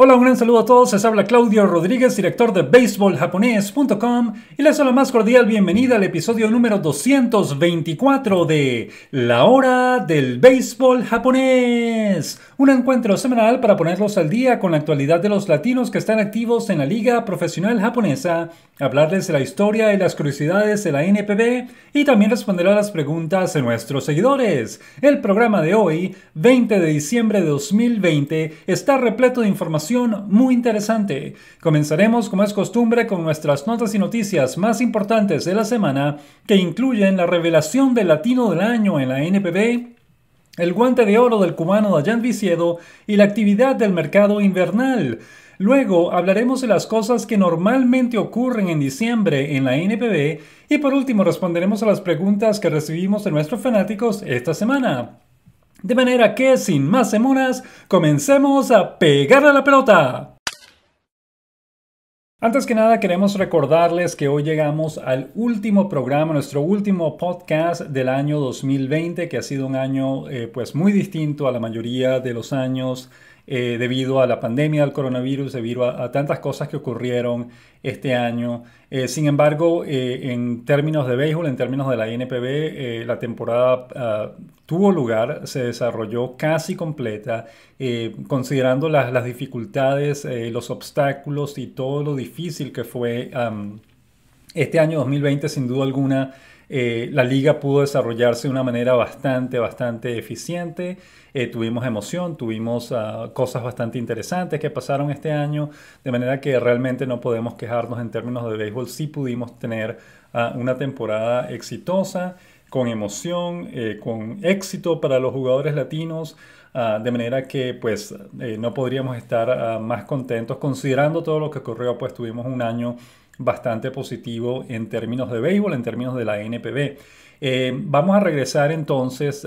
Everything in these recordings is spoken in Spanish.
Hola, un gran saludo a todos. Les habla Claudio Rodríguez, director de BaseballJaponés.com y les doy la más cordial bienvenida al episodio número 224 de La Hora del Béisbol Japonés un encuentro semanal para ponerlos al día con la actualidad de los latinos que están activos en la Liga Profesional Japonesa, hablarles de la historia y las curiosidades de la NPB y también responder a las preguntas de nuestros seguidores. El programa de hoy, 20 de diciembre de 2020, está repleto de información muy interesante. Comenzaremos como es costumbre con nuestras notas y noticias más importantes de la semana que incluyen la revelación del latino del año en la NPB, el guante de oro del cubano Dayan Viciedo y la actividad del mercado invernal. Luego hablaremos de las cosas que normalmente ocurren en diciembre en la NPB y por último responderemos a las preguntas que recibimos de nuestros fanáticos esta semana. De manera que, sin más semanas comencemos a pegar a la pelota. Antes que nada, queremos recordarles que hoy llegamos al último programa, nuestro último podcast del año 2020, que ha sido un año eh, pues muy distinto a la mayoría de los años eh, debido a la pandemia del coronavirus, debido a, tantas cosas que ocurrieron este año. Eh, sin embargo, eh, en términos de béisbol, en términos de la NPB, la temporada ah, tuvo lugar, se desarrolló casi completa, considerando las, dificultades, los obstáculos y todo lo difícil que fue este año 2020, sin duda alguna. la liga pudo desarrollarse de una manera bastante, bastante eficiente eh, tuvimos emoción, tuvimos ah, cosas bastante interesantes que pasaron este año, de manera que realmente no podemos quejarnos en términos de béisbol, sí pudimos tener ah, una temporada exitosa, con emoción, eh, con éxito para los jugadores latinos. Ah, de manera que pues eh, no podríamos estar más contentos considerando todo lo que ocurrió, pues tuvimos un año bastante positivo en términos de béisbol, en términos de la NPB. vamos a regresar entonces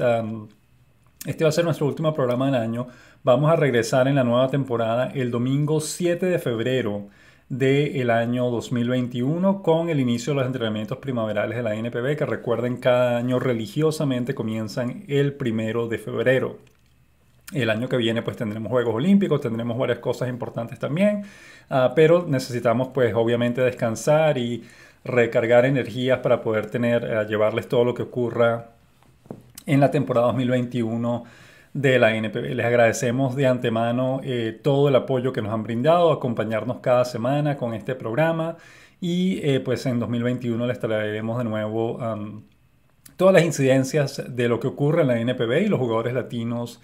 este va a ser nuestro último programa del año. Vamos a regresar en la nueva temporada el domingo 7 de febrero del año 2021 con el inicio de los entrenamientos primaverales de la NPB que recuerden cada año religiosamente comienzan el primero de febrero. El año que viene pues tendremos Juegos Olímpicos, tendremos varias cosas importantes también, ah, pero necesitamos pues obviamente descansar y recargar energías para poder tener, eh, llevarles todo lo que ocurra en la temporada 2021 de la NPB. Les agradecemos de antemano eh, todo el apoyo que nos han brindado, acompañarnos cada semana con este programa y eh, pues en 2021 les traeremos de nuevo todas las incidencias de lo que ocurre en la NPB y los jugadores latinos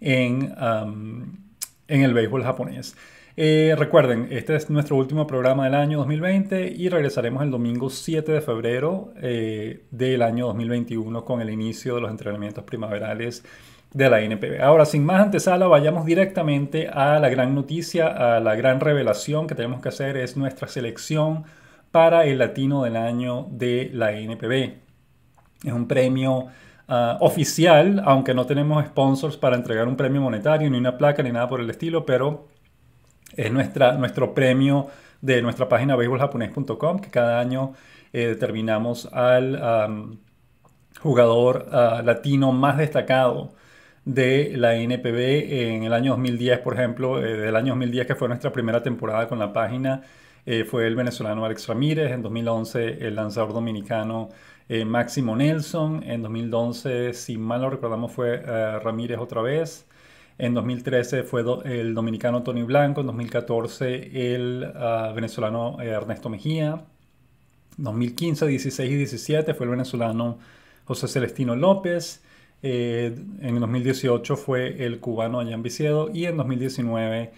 en, en el béisbol japonés. Eh, recuerden, este es nuestro último programa del año 2020 y regresaremos el domingo 7 de febrero eh, del año 2021 con el inicio de los entrenamientos primaverales de la NPB. Ahora, sin más antesala, vayamos directamente a la gran noticia, a la gran revelación que tenemos que hacer es nuestra selección para el Latino del Año de la NPB. Es un premio ah, oficial, aunque no tenemos sponsors para entregar un premio monetario, ni una placa, ni nada por el estilo, pero es nuestra, nuestro premio de nuestra página BéisbolJaponés.com, que cada año eh, determinamos al jugador ah, latino más destacado de la NPB en el año 2010, por ejemplo, eh, del año 2010 que fue nuestra primera temporada con la página, eh, fue el venezolano Alex Ramírez, en 2011 el lanzador dominicano Máximo Nelson, en 2011, si mal lo recordamos, fue Ramírez otra vez, en 2013 fue el dominicano Tony Blanco, en 2014 el ah, venezolano eh, Ernesto Mejía, En 2015, 16 y 17 fue el venezolano José Celestino López, eh, en 2018 fue el cubano Ayán Viciedo y en 2019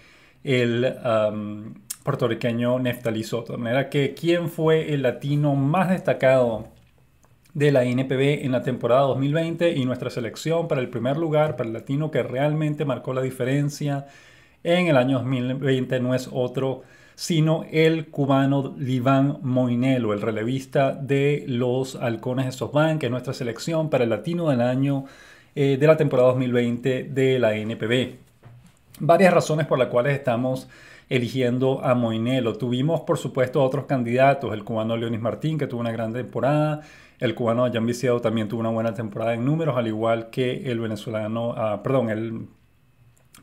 el puertorriqueño Neftalí Soto. De que, ¿quién fue el latino más destacado de la NPB en la temporada 2020 y nuestra selección para el primer lugar, para el latino que realmente marcó la diferencia en el año 2020 no es otro sino el cubano Liván Moinelo, el relevista de los Halcones de SoftBank, que es nuestra selección para el latino del año eh, de la temporada 2020 de la NPB. Varias razones por las cuales estamos eligiendo a Moinelo. Tuvimos, por supuesto, otros candidatos, el cubano Leonis Martín, que tuvo una gran temporada, el cubano Jan Viciado también tuvo una buena temporada en números, al igual que el venezolano, ah, perdón, el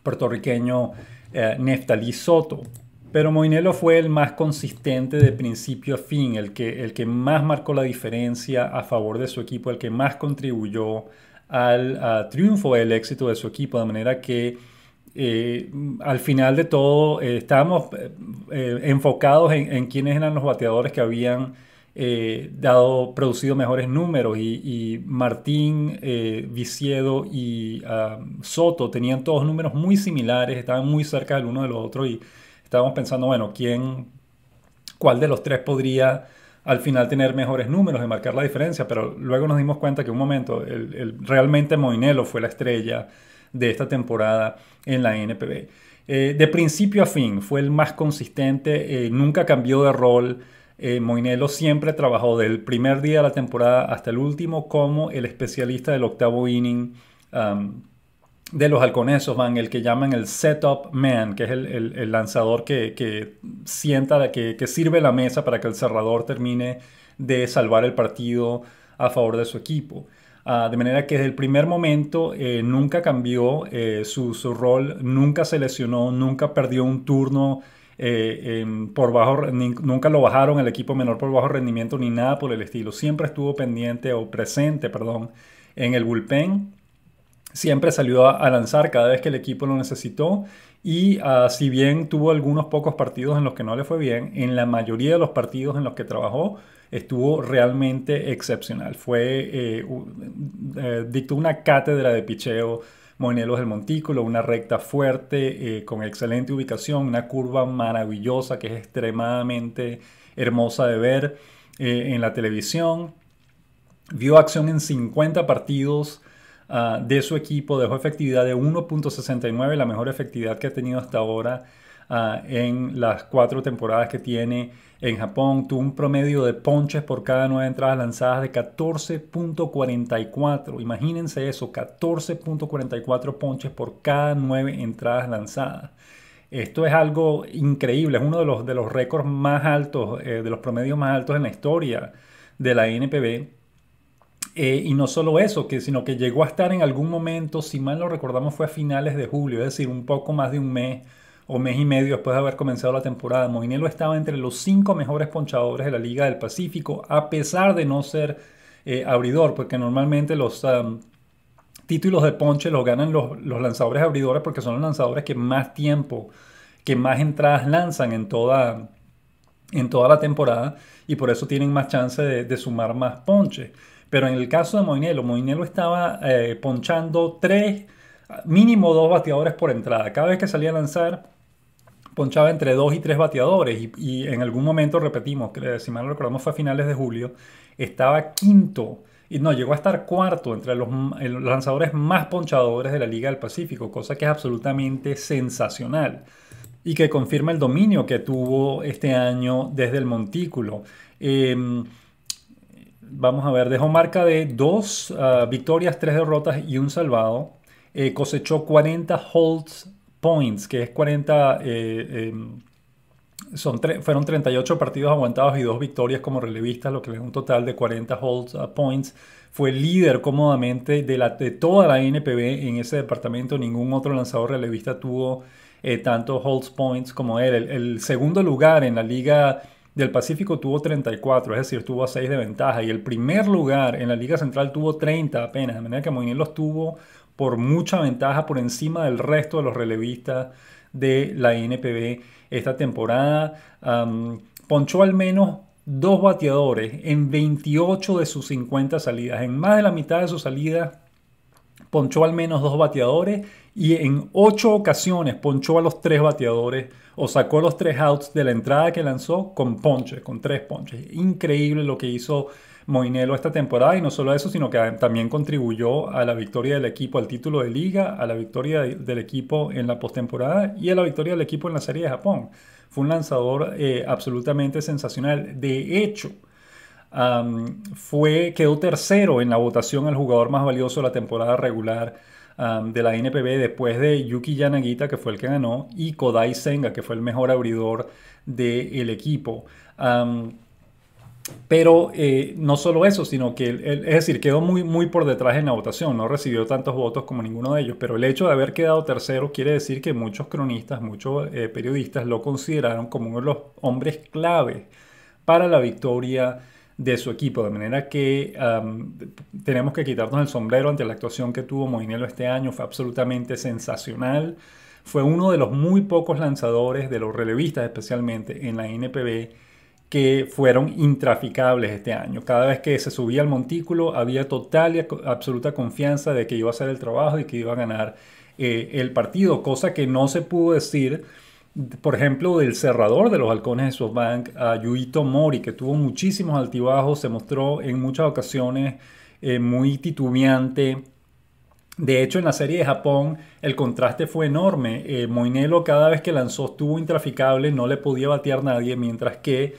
puertorriqueño eh, Neftalí Soto. Pero Moinelo fue el más consistente de principio a fin, el que, el que más marcó la diferencia a favor de su equipo, el que más contribuyó al triunfo, el éxito de su equipo, de manera que Mm, al final de todo, eh, estábamos eh, eh, enfocados en, quiénes eran los bateadores que habían dado, producido mejores números y, Martín, Viciedo y ah, Soto tenían todos números muy similares, estaban muy cerca del uno del otro y estábamos pensando, bueno, quién, cuál de los tres podría al final tener mejores números y marcar la diferencia, pero luego nos dimos cuenta que un momento, realmente Moinelo fue la estrella de esta temporada en la NPB. Eh, de principio a fin fue el más consistente, eh, nunca cambió de rol. Eh, siempre trabajó del primer día de la temporada hasta el último como el especialista del octavo inning um, de los halconesos, van el que llaman el setup man, que es el, lanzador que, sienta, que, sirve la mesa para que el cerrador termine de salvar el partido a favor de su equipo. Ah, de manera que desde el primer momento eh, nunca cambió eh, su, su, rol, nunca se lesionó, nunca perdió un turno eh, por bajo, nunca lo bajaron el equipo menor por bajo rendimiento ni nada por el estilo. Siempre estuvo pendiente o presente, perdón, en el bullpen siempre salió a, lanzar cada vez que el equipo lo necesitó y ah, si bien tuvo algunos pocos partidos en los que no le fue bien, en la mayoría de los partidos en los que trabajó estuvo realmente excepcional. Fue, eh, eh, dictó una cátedra de picheo. Monelos del Montículo, una recta fuerte eh, con excelente ubicación, una curva maravillosa que es extremadamente hermosa de ver en la televisión. Vio acción en 50 partidos, Ah, de su equipo dejó efectividad de 1.69, la mejor efectividad que ha tenido hasta ahora ah, en las cuatro temporadas que tiene en Japón. Tuvo un promedio de ponches por cada nueve entradas lanzadas de 14.44. Imagínense eso, 14.44 ponches por cada nueve entradas lanzadas. Esto es algo increíble, es uno de los, de los récords más altos, eh, de los promedios más altos en la historia de la NPB. Eh, y no solo eso, que, sino que llegó a estar en algún momento, si mal no recordamos, fue a finales de julio, es decir, un poco más de un mes o mes y medio después de haber comenzado la temporada. Moinelo estaba entre los cinco mejores ponchadores de la Liga del Pacífico, a pesar de no ser eh, abridor, porque normalmente los um, títulos de ponche los ganan los, lanzadores abridores porque son los lanzadores que más tiempo, que más entradas lanzan en toda, la temporada y por eso tienen más chance de sumar más ponches. Pero en el caso de Moinelo, Moinelo estaba eh, ponchando tres, mínimo dos bateadores por entrada. Cada vez que salía a lanzar, ponchaba entre dos y tres bateadores. Y, en algún momento, repetimos, que eh, si mal no recordamos fue a finales de julio, estaba quinto. Y no, llegó a estar cuarto entre los, lanzadores más ponchadores de la Liga del Pacífico, cosa que es absolutamente sensacional y que confirma el dominio que tuvo este año desde el montículo. Eh, vamos a ver, dejó marca de dos ah, victorias, tres derrotas y un salvado. Eh, cosechó 40 holds points, que es 40, eh, em, son fueron 38 partidos aguantados y dos victorias como relevista, lo que es un total de 40 holds ah, points. Fue líder cómodamente de, toda la NPB en ese departamento. Ningún otro lanzador relevista tuvo eh, tanto holds points como él. el, segundo lugar en la liga del Pacífico tuvo 34, es decir, tuvo 6 de ventaja. Y el primer lugar en la Liga Central tuvo 30 apenas, de manera que los tuvo por mucha ventaja por encima del resto de los relevistas de la NPB esta temporada. ponchó al menos dos bateadores en 28 de sus 50 salidas. En más de la mitad de sus salidas ponchó al menos dos bateadores y en ocho ocasiones ponchó a los tres bateadores o sacó los tres outs de la entrada que lanzó con ponches, con tres ponches. Increíble lo que hizo Moinelo esta temporada y no solo eso, sino que también contribuyó a la victoria del equipo, al título de liga, a la victoria del equipo en la postemporada y a la victoria del equipo en la Serie de Japón. Fue un lanzador eh, absolutamente sensacional. De hecho, fue, quedó tercero en la votación al jugador más valioso de la temporada regular de la NPB después de Yuki Yanagita, que fue el que ganó, y Kodai Senga, que fue el mejor abridor del equipo. pero eh, no solo eso, sino que, es decir, quedó muy, muy por detrás en la votación, no recibió tantos votos como ninguno de ellos, pero el hecho de haber quedado tercero quiere decir que muchos cronistas, muchos eh, periodistas lo consideraron como uno de los hombres clave para la victoria de su equipo, de manera que tenemos que quitarnos el sombrero ante la actuación que tuvo Moinelo este año, fue absolutamente sensacional, fue uno de los muy pocos lanzadores, de los relevistas especialmente en la NPB, que fueron intraficables este año. Cada vez que se subía al montículo había total y absoluta confianza de que iba a hacer el trabajo y que iba a ganar eh, el partido, cosa que no se pudo decir por ejemplo, del cerrador de los halcones de SoftBank a Yuito Mori, que tuvo muchísimos altibajos, se mostró en muchas ocasiones eh, muy titubeante. De hecho, en la serie de Japón el contraste fue enorme. Eh, Moinelo cada vez que lanzó estuvo intraficable, no le podía batear nadie, mientras que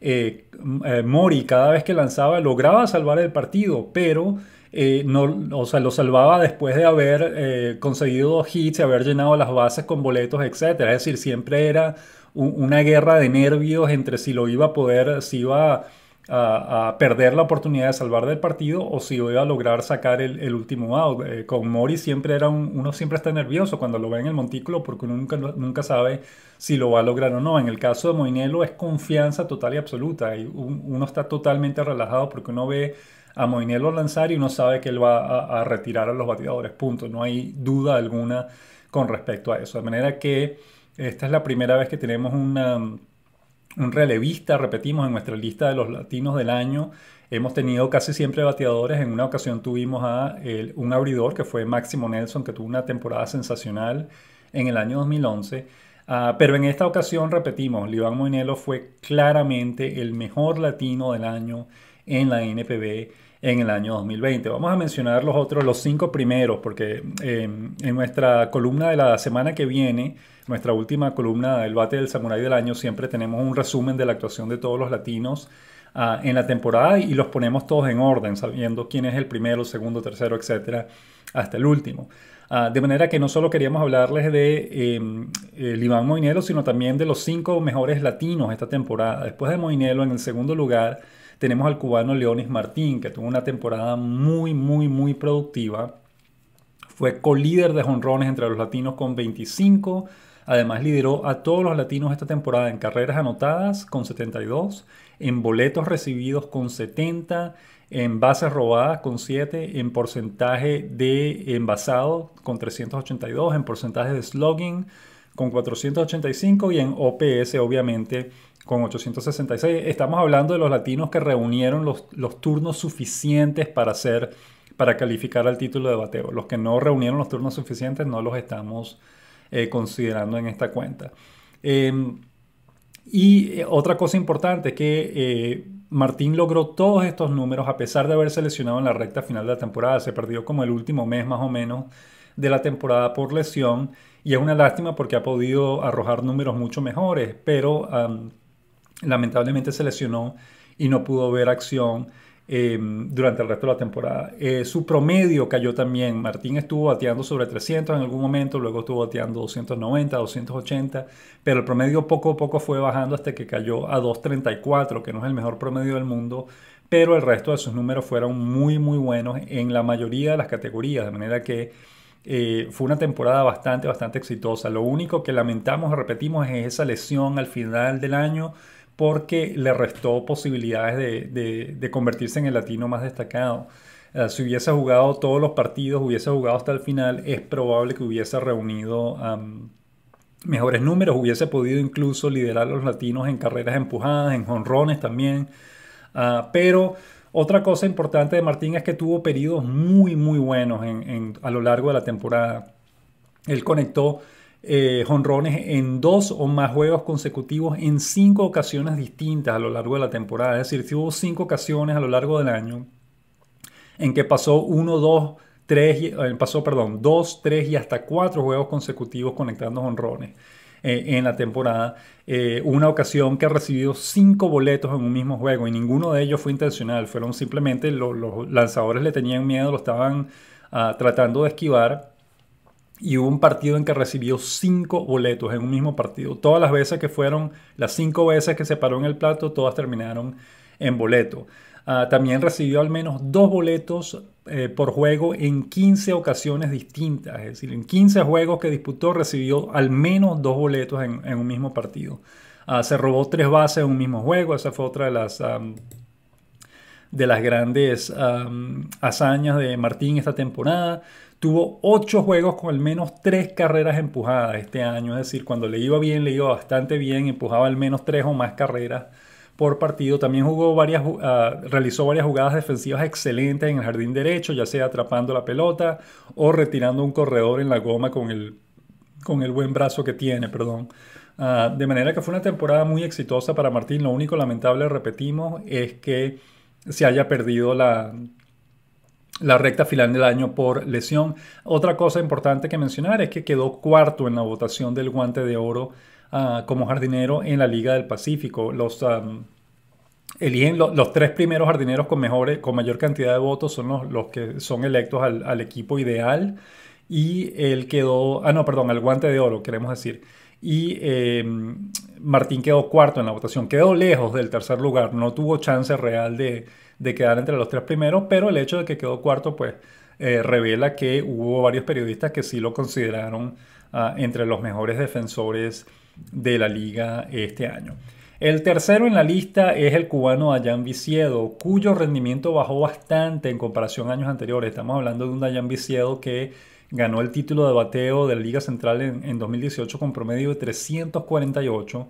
eh, eh, Mori cada vez que lanzaba lograba salvar el partido, pero eh, no, o sea, lo salvaba después de haber eh, conseguido dos hits y haber llenado las bases con boletos, etc. Es decir, siempre era una guerra de nervios entre si lo iba a poder, si iba a, perder la oportunidad de salvar del partido o si iba a lograr sacar el, último out. Eh, con Mori siempre era uno siempre está nervioso cuando lo ve en el montículo porque uno nunca, nunca sabe si lo va a lograr o no. En el caso de Moinelo es confianza total y absoluta. Y uno está totalmente relajado porque uno ve a Moinelo lanzar y uno sabe que él va a, retirar a los bateadores, punto. No hay duda alguna con respecto a eso. De manera que esta es la primera vez que tenemos un relevista, repetimos, en nuestra lista de los latinos del año. Hemos tenido casi siempre bateadores. En una ocasión tuvimos a un abridor que fue Máximo Nelson, que tuvo una temporada sensacional en el año 2011. Ah, pero en esta ocasión, repetimos, Liván Moinelo fue claramente el mejor latino del año en la NPB en el año 2020. Vamos a mencionar los otros, los cinco primeros, porque em, en nuestra columna de la semana que viene, nuestra última columna del Bate del Samurái del Año, siempre tenemos un resumen de la actuación de todos los latinos ah, en la temporada y los ponemos todos en orden, sabiendo quién es el primero, segundo, tercero, etcétera, hasta el último. Ah, de manera que no solo queríamos hablarles de em, Moinelo, sino también de los cinco mejores latinos esta temporada. Después de Moinelo, en el segundo lugar, tenemos al cubano Leonis Martín, que tuvo una temporada muy, muy, muy productiva. Fue colíder de jonrones entre los latinos con 25. Además lideró a todos los latinos esta temporada en carreras anotadas con 72, en boletos recibidos con 70, en bases robadas con 7, en porcentaje de envasado con 382, en porcentaje de slugging con 485 y en OPS obviamente con 866. Estamos hablando de los latinos que reunieron los, turnos suficientes para hacer, para calificar al título de bateo. Los que no reunieron los turnos suficientes no los estamos eh, considerando en esta cuenta. Em, y eh, otra cosa importante es que eh, Martín logró todos estos números a pesar de haberse lesionado en la recta final de la temporada. Se perdió como el último mes más o menos de la temporada por lesión y es una lástima porque ha podido arrojar números mucho mejores, pero lamentablemente se lesionó y no pudo ver acción eh, durante el resto de la temporada. Eh, su promedio cayó también. Martín estuvo bateando sobre 300 en algún momento, luego estuvo bateando 290, 280, pero el promedio poco a poco fue bajando hasta que cayó a 234, que no es el mejor promedio del mundo, pero el resto de sus números fueron muy, muy buenos en la mayoría de las categorías, de manera que... Eh, fue una temporada bastante, bastante exitosa. Lo único que lamentamos, repetimos, es esa lesión al final del año porque le restó posibilidades de, convertirse en el latino más destacado. Eh, si hubiese jugado todos los partidos, hubiese jugado hasta el final, es probable que hubiese reunido mejores números, hubiese podido incluso liderar a los latinos en carreras empujadas, en jonrones también. Ah, pero otra cosa importante de Martín es que tuvo periodos muy, muy buenos a lo largo de la temporada. Él conectó eh, jonrones en dos o más juegos consecutivos en cinco ocasiones distintas a lo largo de la temporada. Es decir, si hubo cinco ocasiones a lo largo del año en que pasó uno, dos, tres, eh, pasó, perdón, dos, tres y hasta cuatro juegos consecutivos conectando jonrones eh, en la temporada. una ocasión que ha recibido cinco boletos en un mismo juego y ninguno de ellos fue intencional. Fueron simplemente los lanzadores le tenían miedo, lo estaban ah, tratando de esquivar y hubo un partido en que recibió cinco boletos en un mismo partido. Todas las veces que fueron, las cinco veces que se paró en el plato, todas terminaron en boleto. Ah, también recibió al menos dos boletos eh, por juego en 15 ocasiones distintas. Es decir, en 15 juegos que disputó recibió al menos dos boletos en, un mismo partido. Ah, se robó tres bases en un mismo juego. Esa fue otra de las... de las grandes hazañas de Martín esta temporada. Tuvo ocho juegos con al menos tres carreras empujadas este año, es decir, cuando le iba bien, le iba bastante bien, empujaba al menos tres o más carreras por partido. También jugó varias, ah, realizó varias jugadas defensivas excelentes en el jardín derecho, ya sea atrapando la pelota o retirando un corredor en la goma con el, con el buen brazo que tiene, perdón. Ah, de manera que fue una temporada muy exitosa para Martín. Lo único lamentable, repetimos, es que se haya perdido la, la recta final del año por lesión. Otra cosa importante que mencionar es que quedó cuarto en la votación del guante de oro ah, como jardinero en la Liga del Pacífico. Los eligen los tres primeros jardineros con, mejores, con mayor cantidad de votos son los, que son electos al, equipo ideal y él quedó, ah no, perdón, al guante de oro, queremos decir. Y em, Martín quedó cuarto en la votación, quedó lejos del tercer lugar, no tuvo chance real de, de quedar entre los tres primeros, pero el hecho de que quedó cuarto, pues eh, revela que hubo varios periodistas que sí lo consideraron ah, entre los mejores defensores de la liga este año. El tercero en la lista es el cubano Dayan Vicedo cuyo rendimiento bajó bastante en comparación a años anteriores. Estamos hablando de un Dayan Vicedo que ganó el título de bateo de la Liga Central en, 2018 con promedio de 348.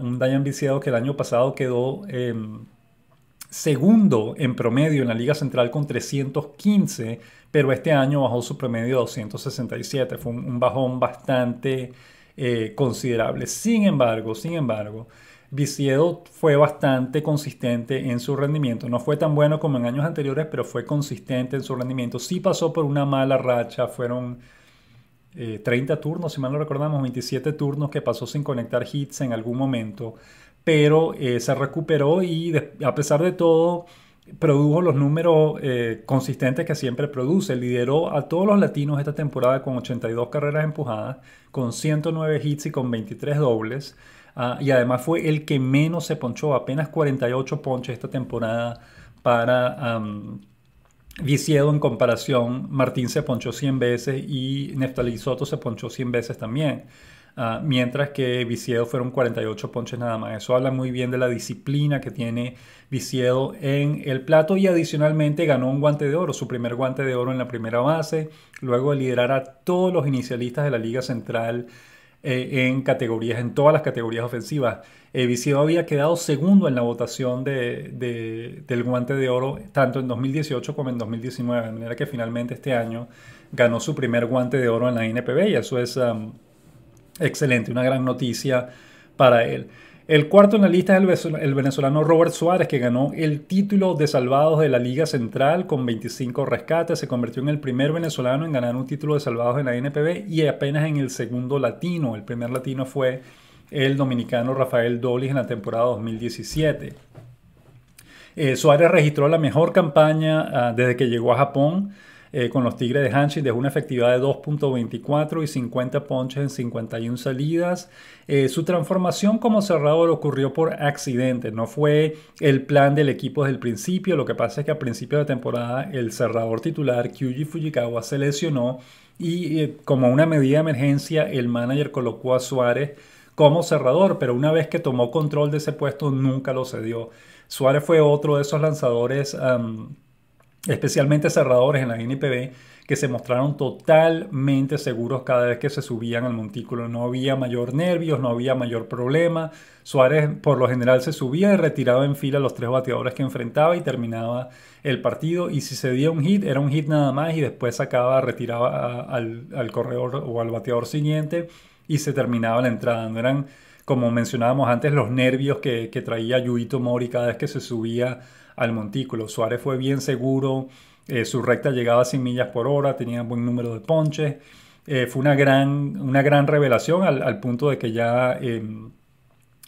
un Dayan Vicedo que el año pasado quedó em, segundo en promedio en la Liga Central con 315, pero este año bajó su promedio a 267. Fue un, bajón bastante eh, considerable. Sin embargo, sin embargo, Viciedo fue bastante consistente en su rendimiento. No fue tan bueno como en años anteriores, pero fue consistente en su rendimiento. Sí pasó por una mala racha, fueron 30 eh, turnos, si mal no recordamos, 27 turnos que pasó sin conectar hits en algún momento pero eh, se recuperó y a pesar de todo produjo los números eh, consistentes que siempre produce. Lideró a todos los latinos esta temporada con 82 carreras empujadas, con 109 hits y con 23 dobles. Ah, y además fue el que menos se ponchó, apenas 48 ponches esta temporada para um, en comparación. Martín se ponchó 100 veces y Neftalí Soto se ponchó 100 veces también. Ah, mientras que Viciedo fueron 48 ponches nada más. Eso habla muy bien de la disciplina que tiene Viciedo en el plato y adicionalmente ganó un guante de oro, su primer guante de oro en la primera base, luego de liderar a todos los inicialistas de la Liga Central eh, en categorías, en todas las categorías ofensivas. Eh, había quedado segundo en la votación del guante de oro tanto en 2018 como en 2019, de manera que finalmente este año ganó su primer guante de oro en la NPB y eso es... Um, Excelente, una gran noticia para él. El cuarto en la lista es el venezolano Robert Suárez, que ganó el título de salvados de la Liga Central con 25 rescates. Se convirtió en el primer venezolano en ganar un título de salvados en la NPB y apenas en el segundo latino. El primer latino fue el dominicano Rafael Dolis en la temporada 2017. Eh, Suárez registró la mejor campaña ah, desde que llegó a Japón eh, con los Tigres de Hanshin, dejó una efectividad de 2.24 y 50 ponches en 51 salidas. Eh, su transformación como cerrador ocurrió por accidente, no fue el plan del equipo desde el principio. Lo que pasa es que a principio de temporada el cerrador titular Kyuji Fujikawa se lesionó y eh, como una medida de emergencia el manager colocó a Suárez como cerrador, pero una vez que tomó control de ese puesto nunca lo cedió. Suárez fue otro de esos lanzadores especialmente cerradores en la NPB que se mostraron totalmente seguros cada vez que se subían al montículo. No había mayor nervios, no había mayor problema. Suárez por lo general se subía y retiraba en fila los tres bateadores que enfrentaba y terminaba el partido. Y si se dio un hit, era un hit nada más y después sacaba, retiraba al, corredor o al bateador siguiente y se terminaba la entrada. No eran, como mencionábamos antes, los nervios que, que traía Yuito Mori cada vez que se subía al montículo. Suárez fue bien seguro, eh, su recta llegaba a 100 millas por hora, tenía buen número de ponches. Eh, fue una gran, una gran revelación al, punto de que ya em,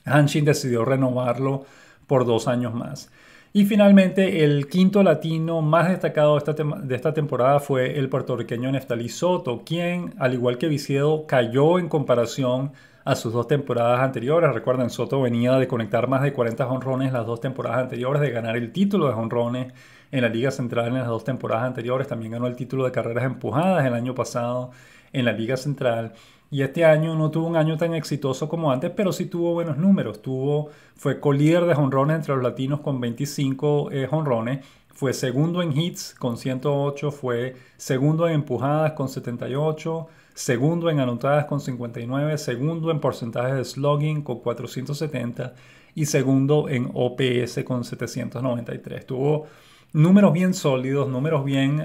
Hanshin decidió renovarlo por dos años más. Y finalmente, el quinto latino más destacado de esta, temporada fue el puertorriqueño Neftalí Soto, quien, al igual que Viciedo cayó en comparación a sus dos temporadas anteriores. Recuerden, Soto venía de conectar más de 40 honrones las dos temporadas anteriores, de ganar el título de honrones en la Liga Central en las dos temporadas anteriores. También ganó el título de carreras empujadas el año pasado en la Liga Central. Y este año no tuvo un año tan exitoso como antes, pero sí tuvo buenos números. Tuvo, fue colíder de honrones entre los latinos con 25 eh, jonrones. fue segundo en hits con 108. Fue segundo en empujadas con 78 segundo en anotadas con 59, segundo en porcentaje de slugging con 470 y segundo en OPS con 793. Tuvo números bien sólidos, números bien,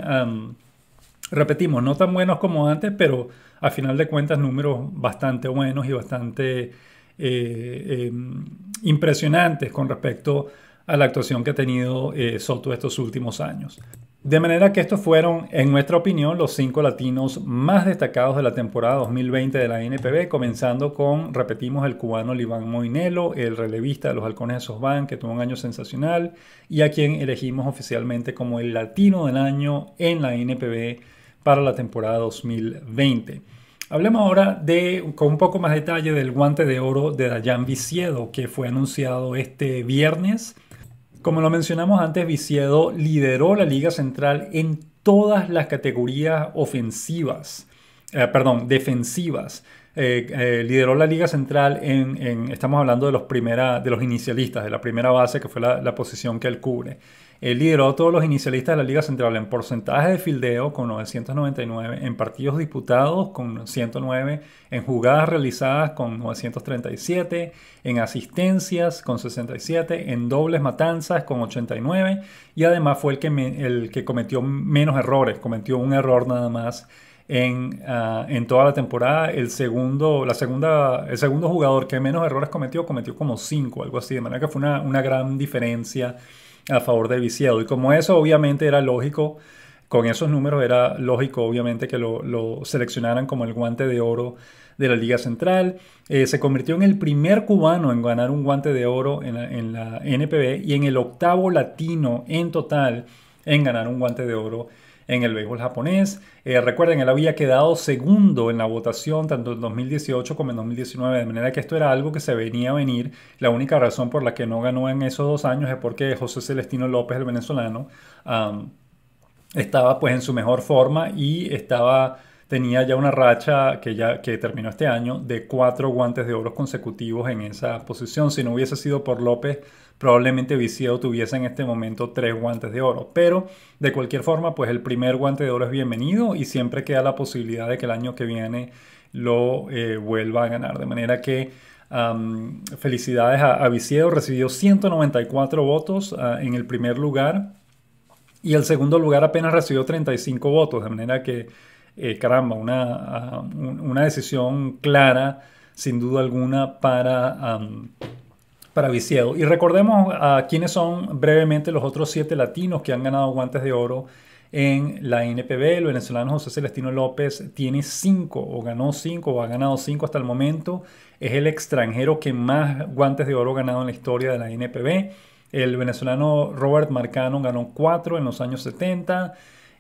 repetimos, no tan buenos como antes, pero a final de cuentas números bastante buenos y bastante eh, em, impresionantes con respecto a la actuación que ha tenido eh, Soto estos últimos años. De manera que estos fueron, en nuestra opinión, los cinco latinos más destacados de la temporada 2020 de la NPB, comenzando con, repetimos, el cubano Liván Moinelo, el relevista de los Halcones de Sosban, que tuvo un año sensacional, y a quien elegimos oficialmente como el latino del año en la NPB para la temporada 2020. Hablemos ahora de, con un poco más de detalle del guante de oro de Dayan Viciedo, que fue anunciado este viernes como lo mencionamos antes, Vicedo lideró la Liga Central en todas las categorías ofensivas, eh, perdón, defensivas. Eh, eh, lideró la Liga Central en, estamos hablando de los, de los inicialistas, de la primera base, que fue la, la posición que él cubre. Él lideró a todos los inicialistas de la Liga Central en porcentaje de fildeo con 999, en partidos disputados con 109, en jugadas realizadas con 937, en asistencias con 67, en dobles matanzas con 89 y además fue el que, el que cometió menos errores, cometió un error nada más. Ah, en, toda la temporada, el segundo, la segunda, el segundo jugador que menos errores cometió, cometió como 5, algo así, de manera que fue una, una gran diferencia a favor de Viciado. Y como eso obviamente era lógico, con esos números era lógico obviamente que lo, seleccionaran como el guante de oro de la Liga Central. Eh, se convirtió en el primer cubano en ganar un guante de oro en la, en la NPB y en el octavo latino en total en ganar un guante de oro en el béisbol japonés. Eh, recuerden, él había quedado segundo en la votación tanto en 2018 como en 2019, de manera que esto era algo que se venía a venir. La única razón por la que no ganó en esos dos años es porque José Celestino López, el venezolano, estaba pues en su mejor forma y estaba tenía ya una racha que ya que terminó este año de cuatro guantes de oro consecutivos en esa posición. Si no hubiese sido por López, probablemente Viseo tuviese en este momento tres guantes de oro. Pero de cualquier forma, pues el primer guante de oro es bienvenido y siempre queda la posibilidad de que el año que viene lo eh, vuelva a ganar. De manera que felicidades a, a recibió 194 votos ah, en el primer lugar y el segundo lugar apenas recibió 35 votos, de manera que, eh, caramba, una, ah, una decisión clara, sin duda alguna, para para viciado Y recordemos a quiénes son brevemente los otros siete latinos que han ganado guantes de oro en la NPB. El venezolano José Celestino López tiene cinco, o ganó cinco, o ha ganado cinco hasta el momento. Es el extranjero que más guantes de oro ha ganado en la historia de la NPB. El venezolano Robert Marcano ganó cuatro en los años 70.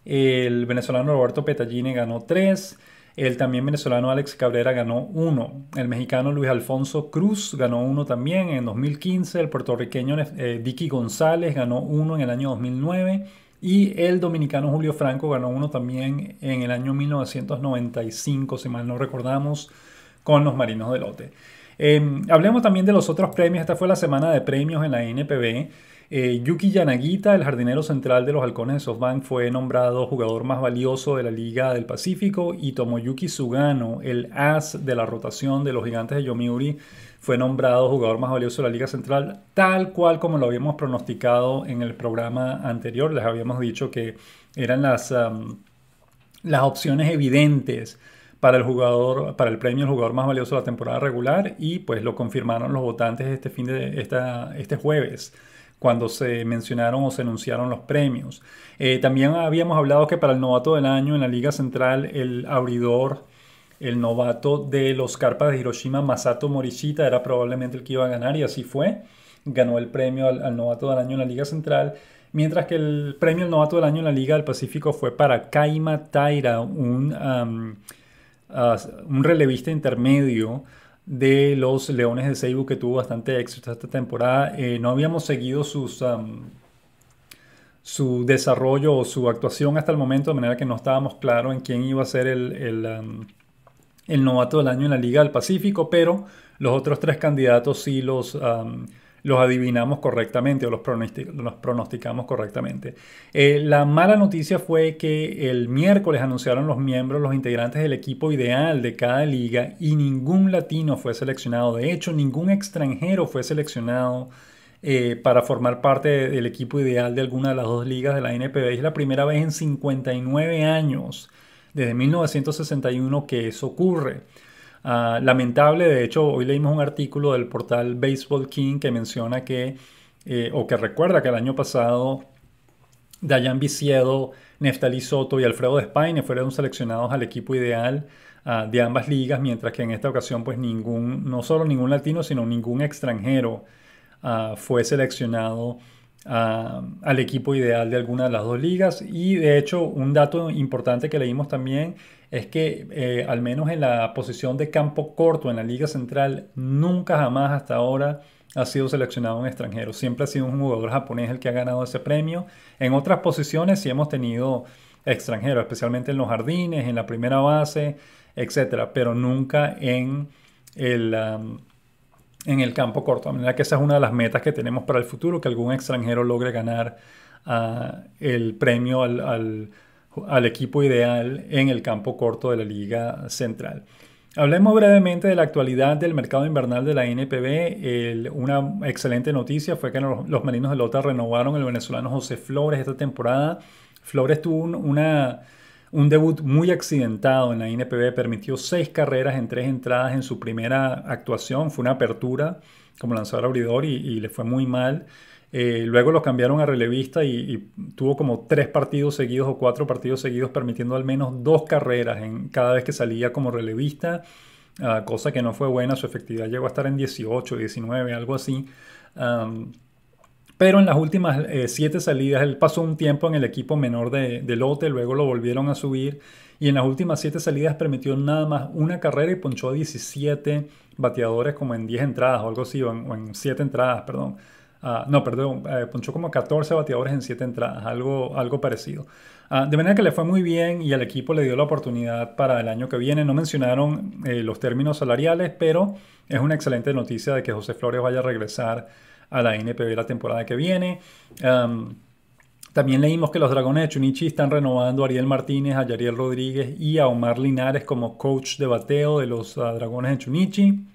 El venezolano Roberto Petagine ganó tres. El también venezolano Alex Cabrera ganó uno. El mexicano Luis Alfonso Cruz ganó uno también en 2015. El puertorriqueño Vicky eh, González ganó uno en el año 2009. Y el dominicano Julio Franco ganó uno también en el año 1995, si mal no recordamos, con los Marinos de Lote. Em, hablemos también de los otros premios. Esta fue la semana de premios en la NPB. Eh, Yuki Yanagita, el jardinero central de los halcones de SoftBank, fue nombrado jugador más valioso de la Liga del Pacífico y Tomoyuki Sugano, el as de la rotación de los gigantes de Yomiuri, fue nombrado jugador más valioso de la Liga Central, tal cual como lo habíamos pronosticado en el programa anterior. Les habíamos dicho que eran las, um, las opciones evidentes para el jugador, para el premio el jugador más valioso de la temporada regular y pues lo confirmaron los votantes este fin de este jueves cuando se mencionaron o se anunciaron los premios. Eh, también habíamos hablado que para el novato del año en la Liga Central el abridor, el novato de los Carpas de Hiroshima, Masato Morishita, era probablemente el que iba a ganar y así fue. Ganó el premio al, novato del año en la Liga Central. Mientras que el premio al novato del año en la Liga del Pacífico fue para Kaima Taira, un, un relevista intermedio de los Leones de Seibu que tuvo bastante éxito esta temporada. Eh, no habíamos seguido sus, su desarrollo o su actuación hasta el momento, de manera que no estábamos claros en quién iba a ser el, novato del año en la Liga del Pacífico, pero los otros tres candidatos sí los los adivinamos correctamente o los, pronosticamos correctamente. Eh, la mala noticia fue que el miércoles anunciaron los miembros, los integrantes del equipo ideal de cada liga y ningún latino fue seleccionado. De hecho, ningún extranjero fue seleccionado. Eh, para formar parte del equipo ideal de alguna de las dos ligas de la NPB. Es la primera vez en 59 años, desde 1961, que eso ocurre. Ah, lamentable. De hecho, hoy leímos un artículo del portal Baseball King que menciona que, eh, o que recuerda que el año pasado Dayan Viciedo, Neftalí Soto y Alfredo de españa fueron seleccionados al equipo ideal ah, de ambas ligas, mientras que en esta ocasión, pues ningún, no solo ningún latino, sino ningún extranjero ah, fue seleccionado al equipo ideal de alguna de las dos ligas. Y de hecho, un dato importante que leímos también es que eh, al menos en la posición de campo corto en la Liga Central, nunca jamás hasta ahora ha sido seleccionado un extranjero. Siempre ha sido un jugador japonés el que ha ganado ese premio. En otras posiciones sí hemos tenido extranjeros, especialmente en los jardines, en la primera base, etc. pero nunca en el, um, en el campo corto. De manera que esa es una de las metas que tenemos para el futuro, que algún extranjero logre ganar ah, el premio al al equipo ideal en el campo corto de la Liga Central. Hablemos brevemente de la actualidad del mercado invernal de la NPB. una excelente noticia fue que los, marinos de Lota renovaron el venezolano José Flores esta temporada. Flores tuvo un, debut muy accidentado en la NPB, permitió seis carreras en tres entradas en su primera actuación, fue una apertura como lanzador abridor y le fue muy mal. Eh, luego lo cambiaron a relevista y, tuvo como tres partidos seguidos o cuatro partidos seguidos, permitiendo al menos dos carreras en cada vez que salía como relevista, ah, cosa que no fue buena. Su efectividad llegó a estar en 18, 19, algo así. pero en las últimas eh, siete salidas, él pasó un tiempo en el equipo menor de, lote, luego lo volvieron a subir y en las últimas siete salidas permitió nada más una carrera y ponchó a 17 bateadores como en 10 entradas o algo así, en, o en 7 entradas, perdón. Ah, no, perdón, eh, como 14 bateadores en 7 entradas, algo, algo parecido. Ah, de manera que le fue muy bien y al equipo le dio la oportunidad para el año que viene. No mencionaron eh, los términos salariales, pero es una excelente noticia de que José Flores vaya a regresar a la NPB la temporada que viene. también leímos que los Dragones de Chunichi están renovando a Ariel Martínez, a Yariel Rodríguez y a Omar Linares como coach de bateo de los ah, Dragones de Chunichi.